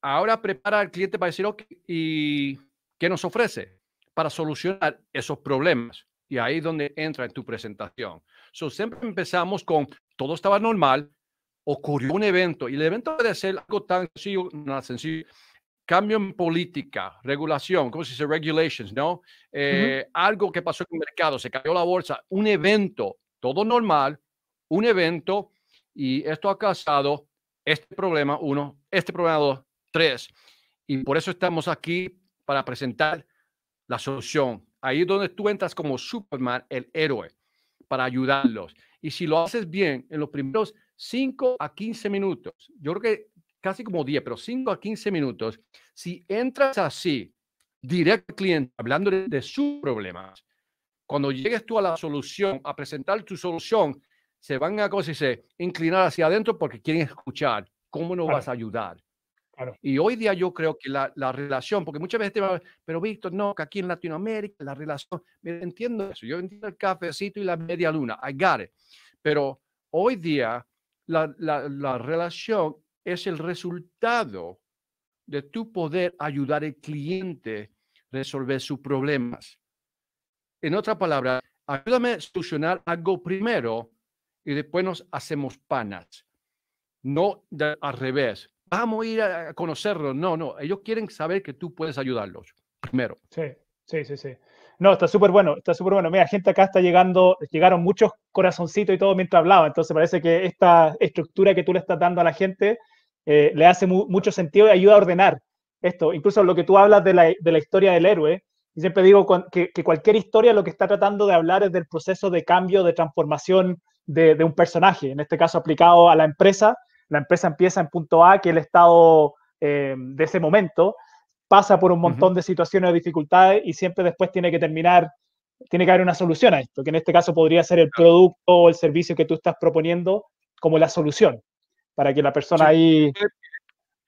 ahora prepara al cliente para decir, ok, ¿y qué nos ofrece para solucionar esos problemas? Y ahí es donde entra en tu presentación. So, siempre empezamos con todo estaba normal, ocurrió un evento y el evento puede ser algo tan sencillo, cambio en política, regulación, ¿cómo se dice? Regulations, ¿no? Eh, algo que pasó en el mercado, se cayó la bolsa, un evento, todo normal, un evento y esto ha causado este problema uno, este problema dos, tres. Y por eso estamos aquí para presentar la solución. Ahí es donde tú entras como Superman, el héroe, para ayudarlos. Y si lo haces bien en los primeros 5 a 15 minutos, yo creo que casi como 10, pero 5 a 15 minutos, si entras así, directo al cliente, hablando de, de sus problemas, cuando llegues tú a la solución, a presentar tu solución, se van a cosas y se inclinar hacia adentro porque quieren escuchar. ¿Cómo nos vas a ayudar? Y hoy día yo creo que la, relación, porque muchas veces te va, pero Víctor, no, que aquí en Latinoamérica la relación, me entiendo eso, yo entiendo el cafecito y la media luna, I got Pero hoy día la, relación es el resultado de tu poder ayudar al cliente a resolver sus problemas. En otra palabras, ayúdame a solucionar algo primero y después nos hacemos panas. No al revés. Vamos a ir a conocerlos. No, no. Ellos quieren saber que tú puedes ayudarlos primero. Sí, sí, sí, No, está súper bueno, está súper bueno. Mira, gente acá está llegando, llegaron muchos corazoncitos y todo mientras hablaba. Entonces parece que esta estructura que tú le estás dando a la gente eh, le hace mucho sentido y ayuda a ordenar esto. Incluso lo que tú hablas de la, historia del héroe, y siempre digo que, cualquier historia lo que está tratando de hablar es del proceso de cambio, de transformación, de, un personaje, en este caso aplicado a la empresa. La empresa empieza en punto A, que el estado eh, de ese momento, pasa por un montón de situaciones o dificultades y siempre después tiene que terminar, tiene que haber una solución a esto, que en este caso podría ser el producto o el servicio que tú estás proponiendo como la solución, para que la persona ahí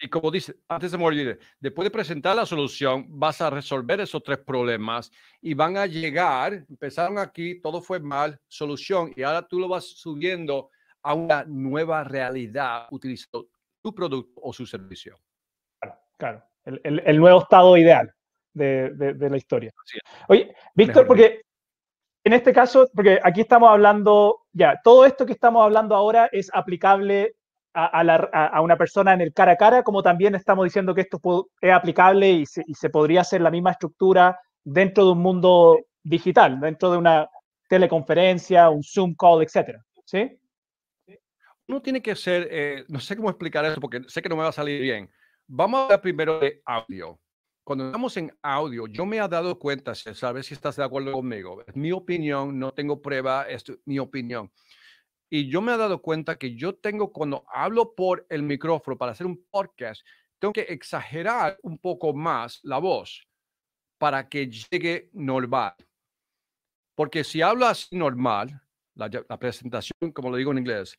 y como dice, antes de morir, después de presentar la solución, vas a resolver esos tres problemas y van a llegar, empezaron aquí, todo fue mal, solución, y ahora tú lo vas subiendo a una nueva realidad utilizando tu producto o su servicio. Claro, el, nuevo estado ideal de, de la historia. Oye, Víctor, porque en este caso, porque aquí estamos hablando, ya, todo esto que estamos hablando ahora es aplicable a, una persona en el cara a cara, como también estamos diciendo que esto es aplicable y se, podría hacer la misma estructura dentro de un mundo digital, dentro de una teleconferencia, un Zoom call, etcétera, ¿sí? Uno tiene que ser, eh, no sé cómo explicar eso porque sé que no me va a salir bien. Vamos a hablar primero de audio. Cuando estamos en audio, yo me he dado cuenta, sabes si estás de acuerdo conmigo. Es mi opinión, no tengo prueba, es mi opinión. Y yo me he dado cuenta que yo tengo, cuando hablo por el micrófono para hacer un podcast, tengo que exagerar un poco más la voz para que llegue normal. Porque si hablas normal, la, presentación, como lo digo en inglés,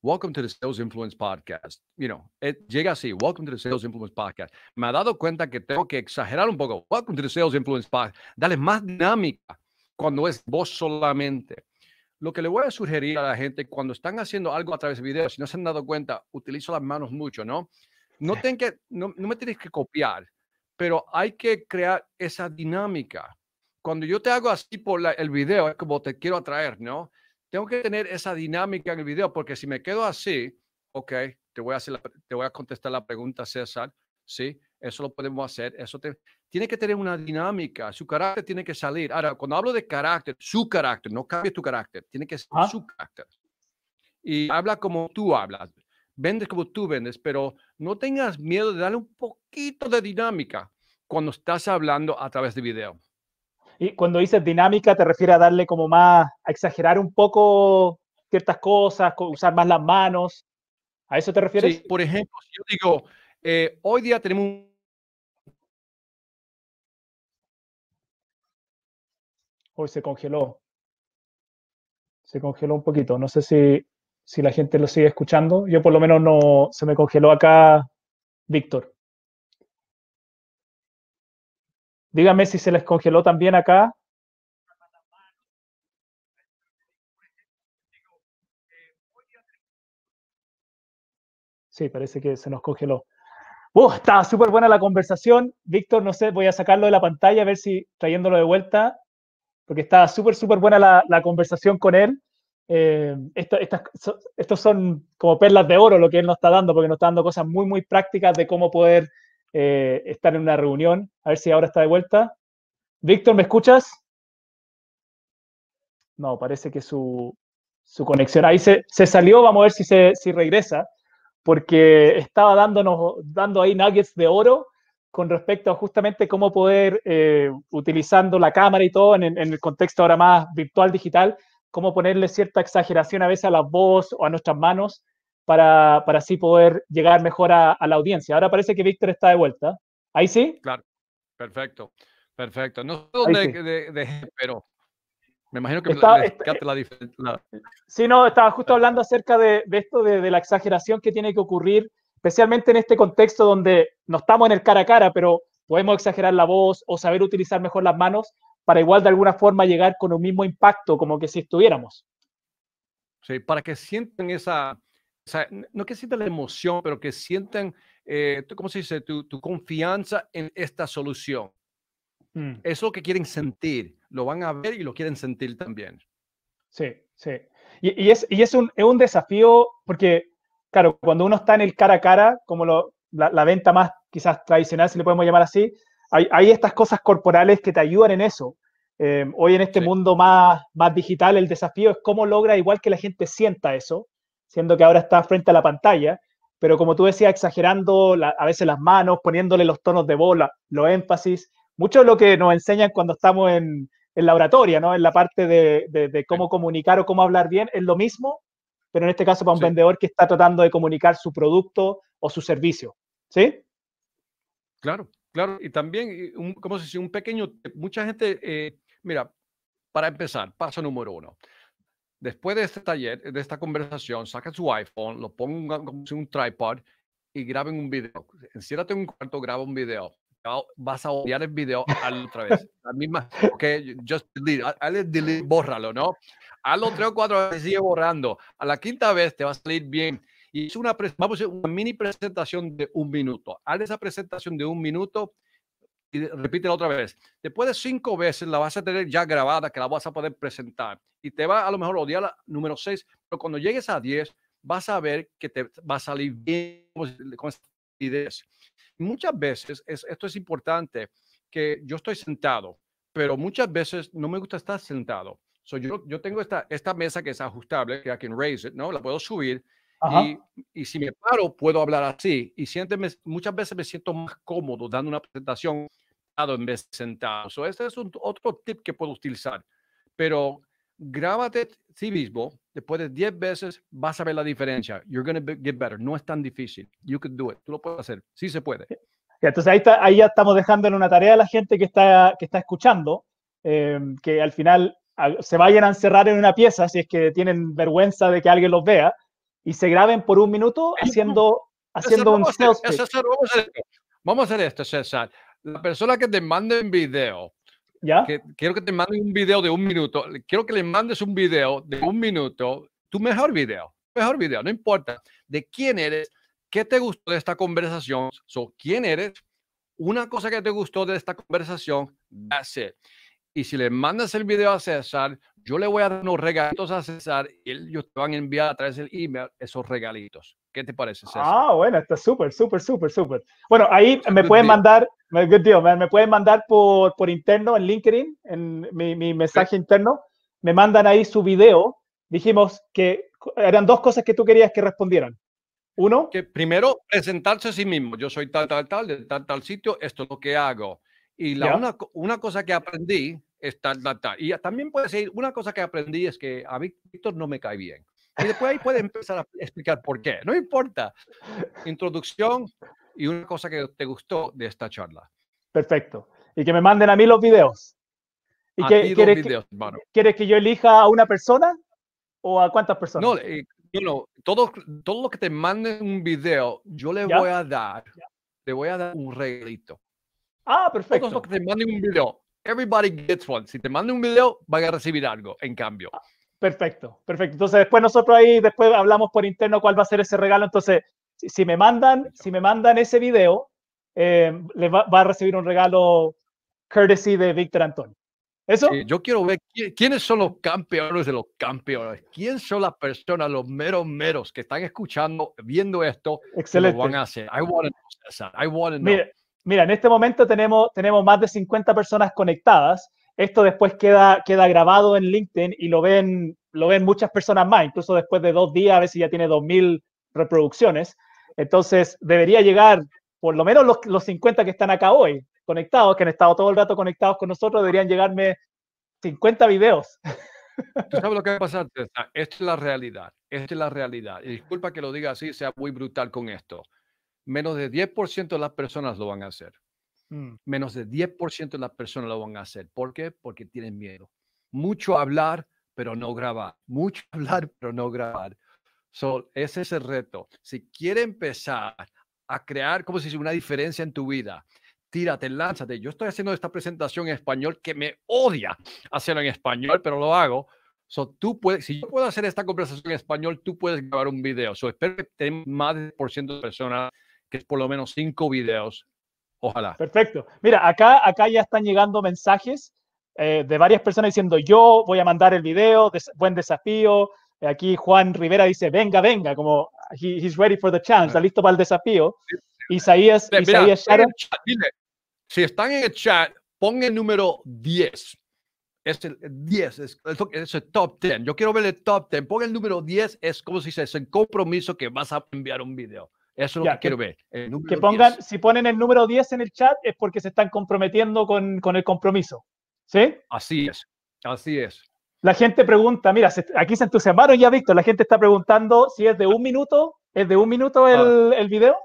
Welcome to the Sales Influence Podcast. You know, eh, llega así, Welcome to the Sales Influence Podcast. Me ha dado cuenta que tengo que exagerar un poco. Welcome to the Sales Influence Podcast. Dale más dinámica cuando es voz solamente. Lo que le voy a sugerir a la gente cuando están haciendo algo a través de videos, si no se han dado cuenta, utilizo las manos mucho, ¿no? No, que, no, me tienes que copiar, pero hay que crear esa dinámica. Cuando yo te hago así por el video, es como te quiero atraer, ¿no? Tengo que tener esa dinámica en el video, porque si me quedo así, ok, te voy a, hacer te voy a contestar la pregunta, César, ¿sí? Eso lo podemos hacer, eso te, tiene que tener una dinámica, su carácter tiene que salir. Ahora, cuando hablo de carácter, su carácter, no cambia tu carácter, tiene que ser su carácter. Y habla como tú hablas, vendes como tú vendes, pero no tengas miedo de darle un poquito de dinámica cuando estás hablando a través de video. Y cuando dices dinámica, te refieres a darle como más, a exagerar un poco ciertas cosas, usar más las manos. ¿A eso te refieres? Sí, por ejemplo, si yo digo, eh, hoy día tenemos un... Hoy se congeló. Se congeló un poquito. No sé si, la gente lo sigue escuchando. Yo por lo menos no se me congeló acá Víctor. Dígame si se les congeló también acá. Sí, parece que se nos congeló. Está uh, está súper buena la conversación. Víctor, no sé, voy a sacarlo de la pantalla a ver si trayéndolo de vuelta porque está súper, súper buena la, conversación con él. Eh, estas, estos son como perlas de oro lo que él nos está dando, porque nos está dando cosas muy, muy prácticas de cómo poder eh, estar en una reunión. A ver si ahora está de vuelta. Víctor, ¿me escuchas? No, parece que su, conexión ahí se, salió. Vamos a ver si, si regresa, porque estaba dándonos, dando ahí nuggets de oro con respecto a justamente cómo poder, eh, utilizando la cámara y todo en, el contexto ahora más virtual, digital, cómo ponerle cierta exageración a veces a la voz o a nuestras manos para, para así poder llegar mejor a, la audiencia. Ahora parece que Víctor está de vuelta. ¿Ahí sí? Claro, perfecto, perfecto. No sé dónde, pero me imagino que está, me, está, eh, la, Sí, no, estaba justo hablando acerca de, de esto, de la exageración que tiene que ocurrir especialmente en este contexto donde no estamos en el cara a cara, pero podemos exagerar la voz o saber utilizar mejor las manos para igual de alguna forma llegar con un mismo impacto como que si estuviéramos. Sí, para que sientan esa, no que sientan la emoción, pero que sientan, eh, ¿cómo se dice? Tu, confianza en esta solución. Mm. Eso que quieren sentir, lo van a ver y lo quieren sentir también. Sí, sí. Y, y es, y es, un, es un desafío porque claro, cuando uno está en el cara a cara, como la, venta más quizás tradicional, si le podemos llamar así, hay, estas cosas corporales que te ayudan en eso. Em, hoy en este mundo más, más digital, el desafío es cómo logra igual que la gente sienta eso, siendo que ahora está frente a la pantalla, pero como tú decías, exagerando a veces las manos, poniéndole los tonos de bola, los énfasis, mucho de lo que nos enseñan cuando estamos en, la oratoria, ¿no? en la parte de, de cómo comunicar o cómo hablar bien, es lo mismo pero en este caso para un vendedor que está tratando de comunicar su producto o su servicio. ¿Sí? Claro, claro. Y también, como eh, ¿cómo se dice? Un pequeño, mucha gente, eh, mira, para empezar, paso número uno. Después de este taller, de esta conversación, saca su iPhone, lo ponga como un, un tripod y graben un video. Enciérrate en un cuarto, graba un video vas a odiar el video otra vez. La misma, ok, just delete, delete, bórralo, ¿no? Hazlo tres o cuatro veces, sigue borrando. A la quinta vez te va a salir bien. Y es una, vamos a hacer una mini presentación de un minuto. Haz esa presentación de un minuto y repítela otra vez. Después de cinco veces la vas a tener ya grabada, que la vas a poder presentar. Y te va a lo mejor odiar la número seis, pero cuando llegues a diez, vas a ver que te va a salir bien con ideas. Muchas veces, es, esto es importante, que yo estoy sentado, pero muchas veces no me gusta estar sentado. soy yo, yo tengo esta, esta mesa que es ajustable, que I can raise it, ¿no? La puedo subir y, y, si me paro, puedo hablar así. Y siénteme, muchas veces me siento más cómodo dando una presentación en vez de sentado. So este es un, otro tip que puedo utilizar. Pero Grábate sí después de 10 veces vas a ver la diferencia. You're going to get better. No es tan difícil. You could do it. Tú lo puedes hacer. Sí se puede. Entonces ahí, está, ahí ya estamos dejando en una tarea a la gente que está, que está escuchando, em, que al final se vayan a encerrar en una pieza si es que tienen vergüenza de que alguien los vea y se graben por un minuto pues. haciendo, haciendo un selfie vamos a, hacer, vamos a hacer esto, César. La persona que te mande un video quiero que te mande un video de un minuto. Quiero que le mandes un video de un minuto, tu mejor video, mejor video, no importa de quién eres, qué te gustó de esta conversación, so, quién eres, una cosa que te gustó de esta conversación, hace Y si le mandas el video a César, yo le voy a dar unos regalitos a César y ellos te van a enviar a través del email esos regalitos. ¿Qué te parece, Ah, bueno, está súper, súper, súper, súper. Bueno, ahí me pueden mandar, me pueden mandar por, por interno en LinkedIn, en mi, mi mensaje interno, me mandan ahí su video. Dijimos que eran dos cosas que tú querías que respondieran. Uno. Que primero, presentarse a sí mismo. Yo soy tal, tal, tal, de tal, tal sitio, esto es lo que hago. Y la, una, una cosa que aprendí es tal, tal, tal. Y también puede ser, una cosa que aprendí es que a Víctor no me cae bien. Y después ahí puedes empezar a explicar por qué. No importa. Introducción y una cosa que te gustó de esta charla. Perfecto. Y que me manden a mí los videos. ¿Y quieres, que, ¿Quieres que yo elija a una persona o a cuántas personas? No, eh, todo, lo que te manden un video, yo le voy a dar, voy a dar un regalito. Ah, perfecto. Todo lo que te manden un video, everybody gets one. Si te mandan un video, van a recibir algo en cambio. Ah. Perfecto, perfecto. Entonces después nosotros ahí, después hablamos por interno cuál va a ser ese regalo. Entonces, si, me mandan, si me mandan ese video, eh, les va, a recibir un regalo courtesy de Víctor Antonio. ¿Eso? yo quiero ver quiénes son los campeones de los campeones. Quién son las personas, los meros meros que están escuchando, viendo esto? Excelente. Lo van a hacer. Mira, mira, en este momento tenemos, tenemos más de 50 personas conectadas esto después queda, queda grabado en LinkedIn y lo ven, lo ven muchas personas más, incluso después de dos días, a veces ya tiene 2.000 reproducciones. Entonces, debería llegar por lo menos los, los 50 que están acá hoy conectados, que han estado todo el rato conectados con nosotros, deberían llegarme 50 videos. Tú sabes lo que va a pasar, Esta es la realidad. Esta es la realidad. Y disculpa que lo diga así, sea muy brutal con esto. Menos de 10% de las personas lo van a hacer. Mm. Menos del 10% de las personas lo van a hacer. ¿Por qué? Porque tienen miedo. Mucho hablar, pero no grabar. Mucho hablar, pero no grabar. So, ese es el reto. Si quiere empezar a crear, como si dice, una diferencia en tu vida, tírate, lánzate. Yo estoy haciendo esta presentación en español que me odia hacerlo en español, pero lo hago. tú puedes, si yo puedo hacer esta conversación en español, tú puedes grabar un video. espero que más de por ciento de personas que es por lo menos cinco videos Ojalá. Perfecto. Mira, acá, acá ya están llegando mensajes eh, de varias personas diciendo yo voy a mandar el video, buen desafío. Eh, aquí Juan Rivera dice, venga, venga, como he's ready for the chance, está listo para el desafío. Isaías, Isaías si están en el chat, pon el número 10. Es el 10, es, es, el top 10. Yo quiero ver el top 10. Pon el número 10, es como si se es el compromiso que vas a enviar un video. Eso es lo que, quiero ver. Que pongan, si ponen el número 10 en el chat es porque se están comprometiendo con, con el compromiso. ¿Sí? Así es, así es. La gente pregunta, mira, aquí se entusiasmaron ya, Víctor, la gente está preguntando si es de un minuto, ¿es de un minuto el, ah. el video?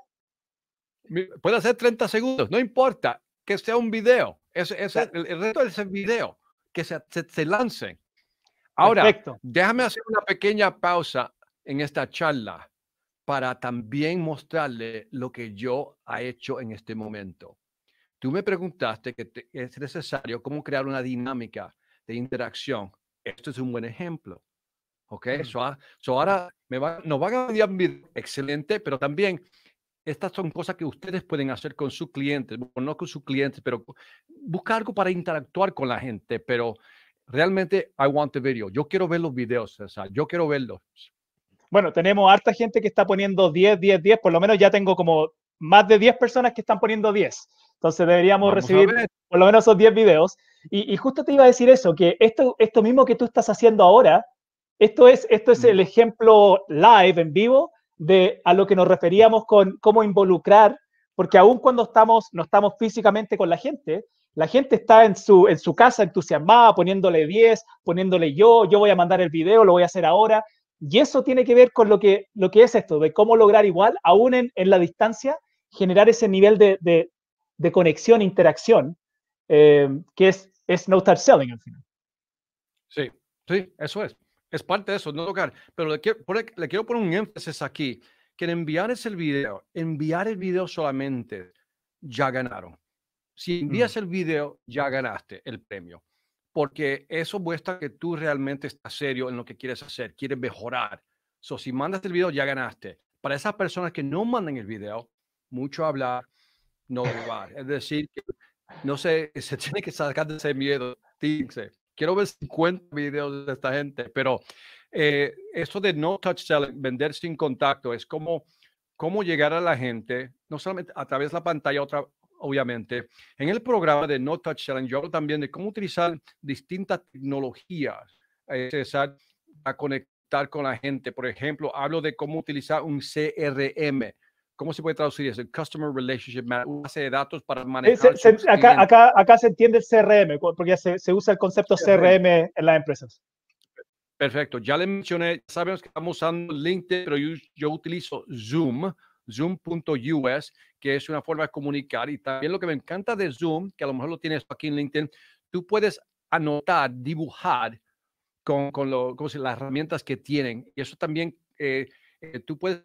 Puede ser 30 segundos, no importa, que sea un video. Es, el, resto es el video, que se, se, lance. Ahora, déjame hacer una pequeña pausa en esta charla para también mostrarle lo que yo ha hecho en este momento. Tú me preguntaste que es necesario cómo crear una dinámica de interacción. Esto es un buen ejemplo. ¿Ok? Mm. Ah, ahora me va, nos van a enviar un video excelente, pero también estas son cosas que ustedes pueden hacer con sus clientes, no con sus clientes, pero buscar algo para interactuar con la gente, pero realmente I want the video. Yo quiero ver los videos, César. Yo quiero verlos. Bueno, tenemos harta gente que está poniendo 10, 10, 10. Por lo menos ya tengo como más de 10 personas que están poniendo 10. Entonces deberíamos recibir por lo menos esos 10 videos. Y, y, justo te iba a decir eso, que esto, esto mismo que tú estás haciendo ahora, esto es, esto es el ejemplo live, en vivo, de a lo que nos referíamos con cómo involucrar, porque aún cuando estamos, no estamos físicamente con la gente, la gente está en su, en su casa entusiasmada, poniéndole 10, poniéndole yo, yo voy a mandar el video, lo voy a hacer ahora. Y eso tiene que ver con lo que, lo que es esto, de cómo lograr igual, aún en, la distancia, generar ese nivel de, conexión, interacción, eh, que es, es no estar selling al final. Sí, sí, eso es. Es parte de eso, no tocar. Pero le quiero, poner, e, quiero poner un énfasis aquí, que enviar es el video, enviar el video solamente, ya ganaron. Si envías mm. el video, ya ganaste el premio porque eso muestra que tú realmente estás serio en lo que quieres hacer, quieres mejorar. So, si mandas el video, ya ganaste. Para esas personas que no mandan el video, mucho hablar, no dudar. Es decir, no sé, se tiene que sacar de ese miedo. quiero ver 50 videos de esta gente, pero eh, esto de no touch selling, vender sin contacto, es como cómo llegar a la gente, no solamente a través de la pantalla, otra, obviamente, en el programa de No Touch Challenge, yo hablo también de cómo utilizar distintas tecnologías, eh, para a conectar con la gente. Por ejemplo, hablo de cómo utilizar un CRM. ¿Cómo se puede traducir eso? Customer Relationship Management. una base de datos para manejar. acá, se entiende el CRM, porque se, usa el concepto CRM en las empresas. Perfecto, ya le mencioné, sabemos que estamos usando LinkedIn, pero yo utilizo Zoom zoom.us, que es una forma de comunicar. Y también lo que me encanta de Zoom, que a lo mejor lo tienes aquí en LinkedIn, tú puedes anotar, dibujar con, las herramientas que tienen. Y eso también, eh, eh, tú puedes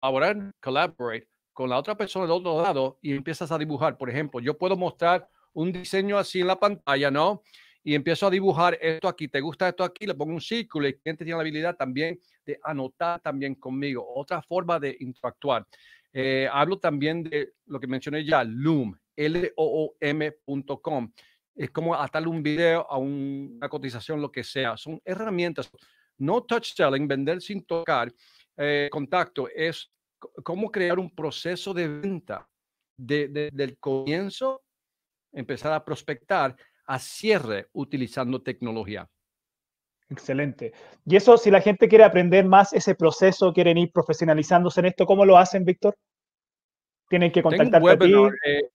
colaborar, collaborate con la otra persona del otro lado y empiezas a dibujar. Por ejemplo, yo puedo mostrar un diseño así en la pantalla, ¿no? y empiezo a dibujar esto aquí, te gusta esto aquí, le pongo un círculo y la tiene la habilidad también de anotar también conmigo, otra forma de interactuar. Eh, hablo también de lo que mencioné ya, Loom, L-O-O-M.com. Es como atarle un video a una cotización, lo que sea. Son herramientas. No touch selling, vender sin tocar eh, contacto, es cómo crear un proceso de venta Desde el del comienzo, empezar a prospectar a cierre utilizando tecnología. Excelente. Y eso, si la gente quiere aprender más ese proceso, quieren ir profesionalizándose en esto, ¿cómo lo hacen, Víctor? Tienen que contactar tengo eh,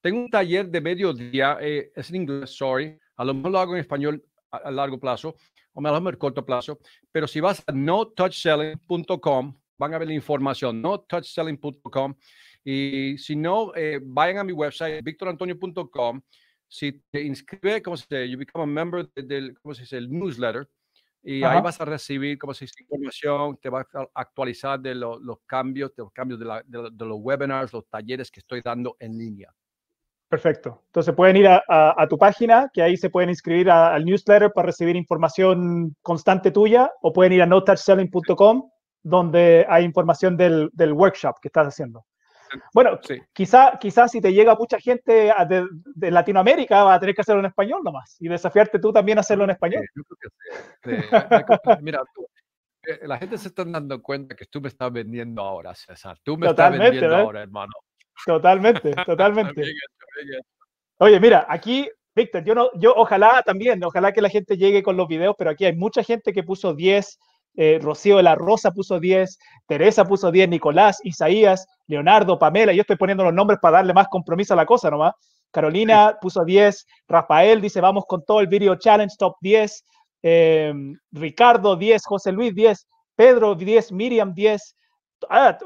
tengo un taller de mediodía, eh, es en inglés, sorry. A lo mejor lo hago en español a, largo plazo, o a lo mejor corto plazo. Pero si vas a notouchselling.com, van a ver la información, notouchselling.com. Y si no, eh, vayan a mi website, victorantonio.com si te inscribes, como se dice, you become a member del, ¿cómo se dice? El newsletter. Y ahí vas a recibir, como se dice, información, te va a actualizar de los cambios, de los cambios de, los webinars, los talleres que estoy dando en línea. Perfecto. Entonces pueden ir a, tu página, que ahí se pueden inscribir al newsletter para recibir información constante tuya, o pueden ir a notouchselling.com, donde hay información del workshop que estás haciendo. Bueno, quizá, quizás si te llega mucha gente de, Latinoamérica, vas a tener que hacerlo en español nomás y desafiarte tú también a hacerlo en español. Mira, la gente se está dando cuenta que tú me estás vendiendo ahora, César. Tú me totalmente, estás vendiendo ¿eh? ahora, hermano. Totalmente, totalmente. Oye, mira, aquí Víctor, yo no, yo ojalá también, ojalá que la gente llegue con los videos, pero aquí hay mucha gente que puso 10, eh, Rocío de la Rosa puso 10, Teresa puso 10, Nicolás, Isaías, Leonardo, Pamela, yo estoy poniendo los nombres para darle más compromiso a la cosa nomás. Carolina puso 10, Rafael dice vamos con todo el Video Challenge Top 10, em, Ricardo 10, José Luis 10, Pedro 10, Miriam 10. Ah,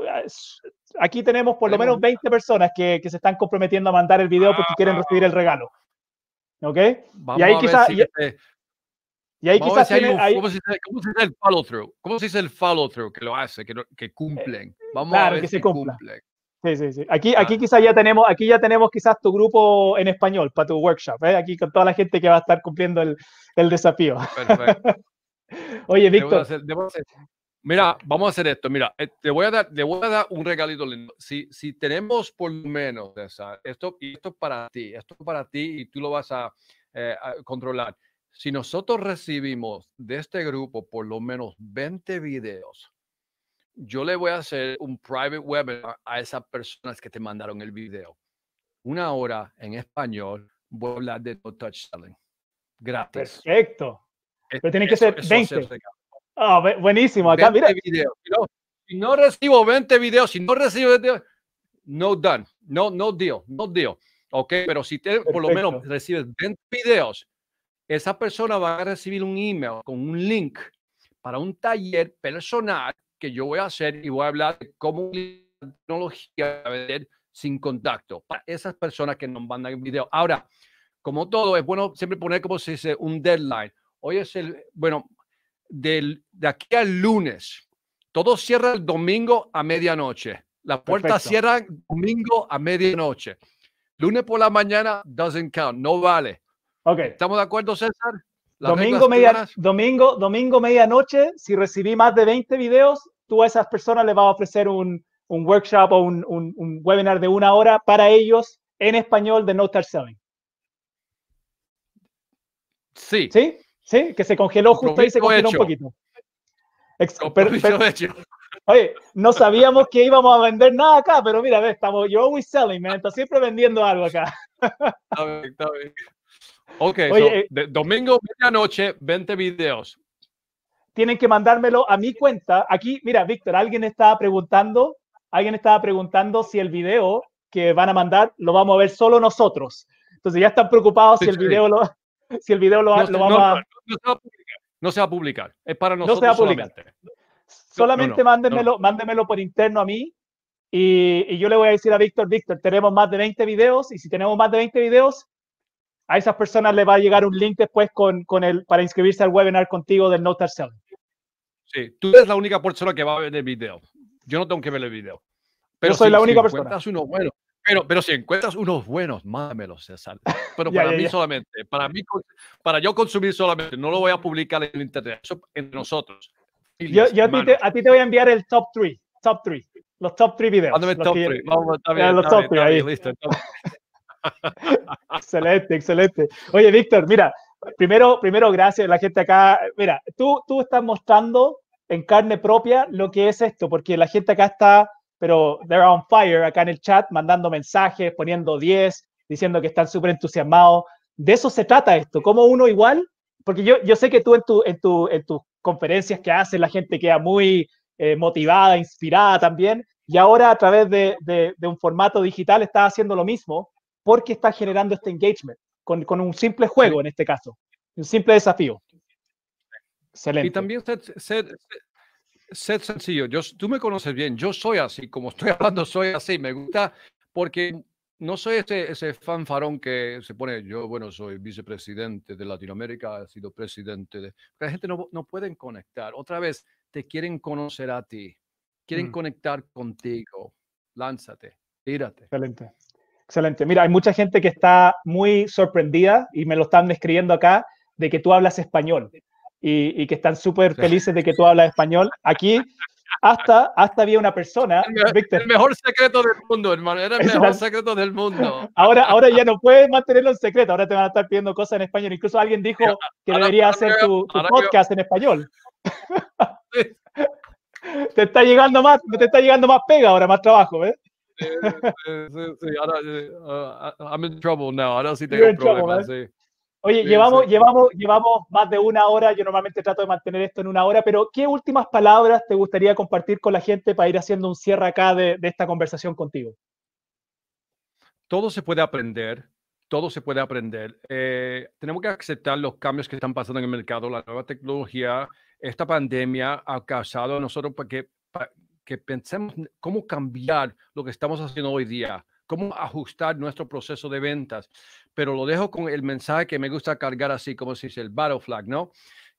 aquí tenemos por lo menos 20 personas que, se están comprometiendo a mandar el video porque ah, quieren recibir el regalo. ¿Ok? y ahí quizás... Y ahí quizás ¿cómo, se dice, el follow through? ¿Cómo se dice el follow through que lo hace, que, que eh, cumplen? Vamos claro, a ver que se Sí, sí, sí. Aquí, aquí quizás ya tenemos, aquí ya tenemos quizás tu grupo en español para tu workshop, ¿eh? aquí con toda la gente que va a estar cumpliendo el, el desafío. Perfecto. Oye, Víctor. Mira, vamos a hacer esto. Mira, eh, te voy a dar, voy a dar un regalito lindo. Si, si tenemos por lo menos, esto, esto es para ti, esto para ti y tú lo vas a eh, controlar. Si nosotros recibimos de este grupo por lo menos 20 videos, yo le voy a hacer un private webinar a esas personas que te mandaron el video. Una hora en español, voy a hablar de no touch selling. Gratis. Perfecto. Pero tiene que ser 20. Ah, buenísimo. Acá, mira. No, si no recibo 20 videos, si no recibo 20 videos, no done. No, no deal. No deal. Ok, pero si te, por lo menos recibes 20 videos, esa persona va a recibir un email con un link para un taller personal que yo voy a hacer y voy a hablar de cómo la tecnología vender sin contacto para esas personas que nos mandan el video. Ahora, como todo, es bueno siempre poner como se dice un deadline. Hoy es el, bueno, del, de aquí al lunes. Todo cierra el domingo a medianoche. La puerta cierra domingo a medianoche. Lunes por la mañana doesn't count, no vale. Ok. ¿Estamos de acuerdo, César? domingo, media, domingo, domingo medianoche, si recibí más de 20 videos, tú a esas personas les vas a ofrecer un, workshop o un, webinar de una hora para ellos en español de No Start Selling. Sí. ¿Sí? Sí, que se congeló justo ahí, se congeló un poquito. Oye, no sabíamos que íbamos a vender nada acá, pero mira, ve, estamos, yo always selling, man, está siempre vendiendo algo acá. Está bien, está bien. Ok, eh, de, domingo, medianoche, 20 videos. Tienen que mandármelo a mi cuenta. Aquí, mira, Víctor, alguien estaba preguntando, alguien estaba preguntando si el video que van a mandar lo vamos a ver solo nosotros. Entonces ya están preocupados si, el video lo, si el video no, vamos a... No se va a, no, se va publicar, es para nosotros. Solamente, solamente mándenmelo, mándenmelo por interno a mí y, y, yo le voy a decir a Víctor, Víctor, tenemos más de 20 videos y si tenemos más de 20 videos, a esas personas le va a llegar un link después con, el, para inscribirse al webinar contigo del Notar Cell. Sí, tú eres la única persona que va a ver el video. Yo no tengo que ver el video. Pero soy si, la única persona. pero, pero si encuentras unos buenos, mámelo, César. Pero para mí solamente, para mí, para yo consumir solamente, no lo voy a publicar en internet, eso entre nosotros. Yo, a, ti te, voy a enviar el top 3, top 3, los top 3 videos. top 3, vamos, está bien, los top ahí. Listo, excelente, excelente. Oye, Víctor, mira, primero, primero gracias a la gente acá. Mira, tú, tú estás mostrando en carne propia lo que es esto, porque la gente acá está, pero they're on fire acá en el chat, mandando mensajes, poniendo 10, diciendo que están súper entusiasmados. De eso se trata esto, como uno igual, porque yo, yo sé que tú en, en, tus conferencias que haces, la gente queda muy eh, motivada, inspirada también, y ahora a través de, de un formato digital estás haciendo lo mismo, porque está generando este engagement con, un simple juego en este caso, un simple desafío. Excelente. Y también ser, ser, sencillo. Yo, tú me conoces bien, yo soy así, como estoy hablando, soy así. Me gusta porque no soy ese, ese fanfarón que se pone, yo, bueno, soy vicepresidente de Latinoamérica, he sido presidente de... La gente no, no pueden conectar. Otra vez, te quieren conocer a ti, quieren mm. conectar contigo. Lánzate, tírate. Excelente. Excelente. Mira, hay mucha gente que está muy sorprendida y me lo están describiendo acá de que tú hablas español y, que están súper felices de que tú hablas español. Aquí hasta, hasta había una persona, el, mejor, el mejor secreto del mundo, hermano, era el mejor secreto del mundo. Ahora, ahora ya no puedes mantenerlo en secreto, ahora te van a estar pidiendo cosas en español. Incluso alguien dijo que debería hacer tu, podcast en español. te está llegando más, te está llegando más pega ahora, más trabajo, ¿eh? sí, ahora, eh, uh, I'm in trouble now. sí tengo problemas. ¿eh? Oye, llevamos, Llevamos, llevamos más de una hora. Yo normalmente trato de mantener esto en una hora, pero ¿qué últimas palabras te gustaría compartir con la gente para ir haciendo un cierre acá de, esta conversación contigo? Todo se puede aprender, todo se puede aprender. Eh, tenemos que aceptar los cambios que están pasando en el mercado, la nueva tecnología, esta pandemia ha causado a nosotros porque que pensemos cómo cambiar lo que estamos haciendo hoy día, cómo ajustar nuestro proceso de ventas. Pero lo dejo con el mensaje que me gusta cargar así, como se dice el battle flag, ¿no?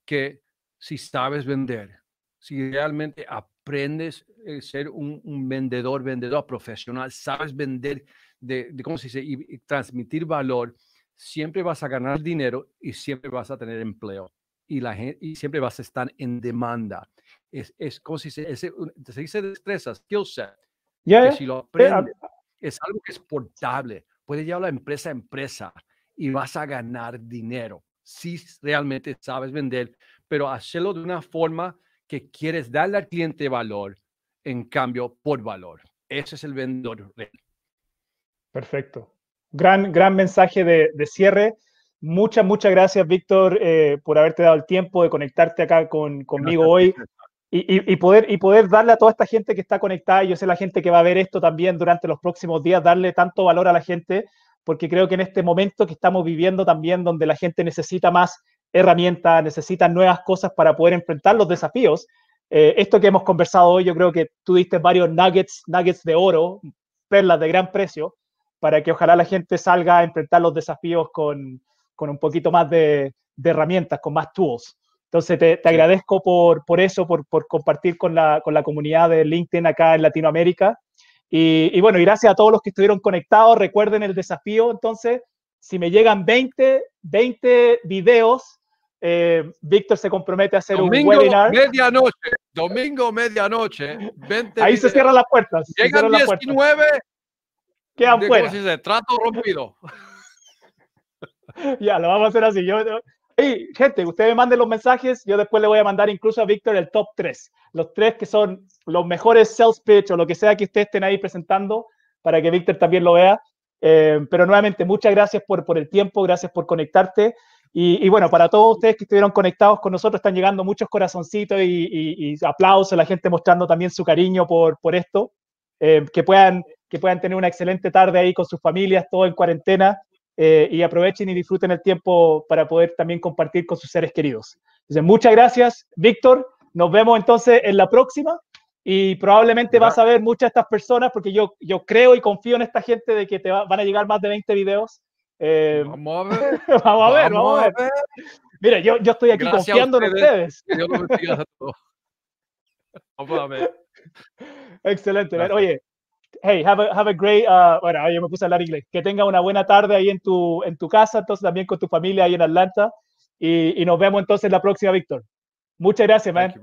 Que si sabes vender, si realmente aprendes a eh, ser un, vendedor, vendedor profesional, sabes vender de, cómo se dice, y, transmitir valor, siempre vas a ganar dinero y siempre vas a tener empleo. Y, la y siempre vas a estar en demanda es, es como si se, dice destreza, skill set. es algo que es portable. Puedes llevarlo a empresa a empresa y vas a ganar dinero si realmente sabes vender, pero hacerlo de una forma que quieres darle al cliente valor en cambio por valor. Ese es el vendedor Perfecto. Gran, gran mensaje de, cierre. Muchas, muchas gracias, Víctor, eh, por haberte dado el tiempo de conectarte acá conmigo hoy. Y, poder, y poder darle a toda esta gente que está conectada, yo sé la gente que va a ver esto también durante los próximos días, darle tanto valor a la gente, porque creo que en este momento que estamos viviendo también, donde la gente necesita más herramientas, necesita nuevas cosas para poder enfrentar los desafíos, eh, esto que hemos conversado hoy, yo creo que tú diste varios nuggets, nuggets de oro, perlas de gran precio, para que ojalá la gente salga a enfrentar los desafíos con, un poquito más de, de herramientas, con más tools. Entonces, te, agradezco por, eso, por, compartir con la, comunidad de LinkedIn acá en Latinoamérica. Y, bueno, y gracias a todos los que estuvieron conectados. Recuerden el desafío. Entonces, si me llegan 20, 20 videos, eh, Víctor se compromete a hacer un webinar. Medianoche, domingo, medianoche. Ahí se cierran las puertas. Llegan 19. Puertas. Quedan fuera. Trato rompido. ya, lo vamos a hacer así. Yo, Hey, gente, ustedes manden los mensajes. Yo después le voy a mandar incluso a Víctor el top 3. Los tres que son los mejores sales pitch o lo que sea que ustedes estén ahí presentando para que Víctor también lo vea. Eh, pero nuevamente, muchas gracias por, por el tiempo, gracias por conectarte. Y, bueno, para todos ustedes que estuvieron conectados con nosotros, están llegando muchos corazoncitos y, y, aplausos, la gente mostrando también su cariño por, por esto. Eh, que, puedan, que puedan tener una excelente tarde ahí con sus familias, todo en cuarentena. Eh, y aprovechen y disfruten el tiempo para poder también compartir con sus seres queridos. Entonces, muchas gracias, Víctor. Nos vemos entonces en la próxima y probablemente vas a ver muchas de estas personas porque yo, yo creo y confío en esta gente de que te van a llegar más de 20 videos. Eh, vamos a ver. vamos a ver, vamos, a ver. Mira, yo, yo estoy aquí confiando en ustedes. Dios los bendiga a todos. Vamos a ver. Excelente. Oye, hey, have a, have a great, uh, bueno, yo me puse a hablar inglés, que tenga una buena tarde ahí en tu, en tu casa, entonces también con tu familia ahí en Atlanta. Y, y nos vemos entonces la próxima, Víctor. Muchas gracias, man.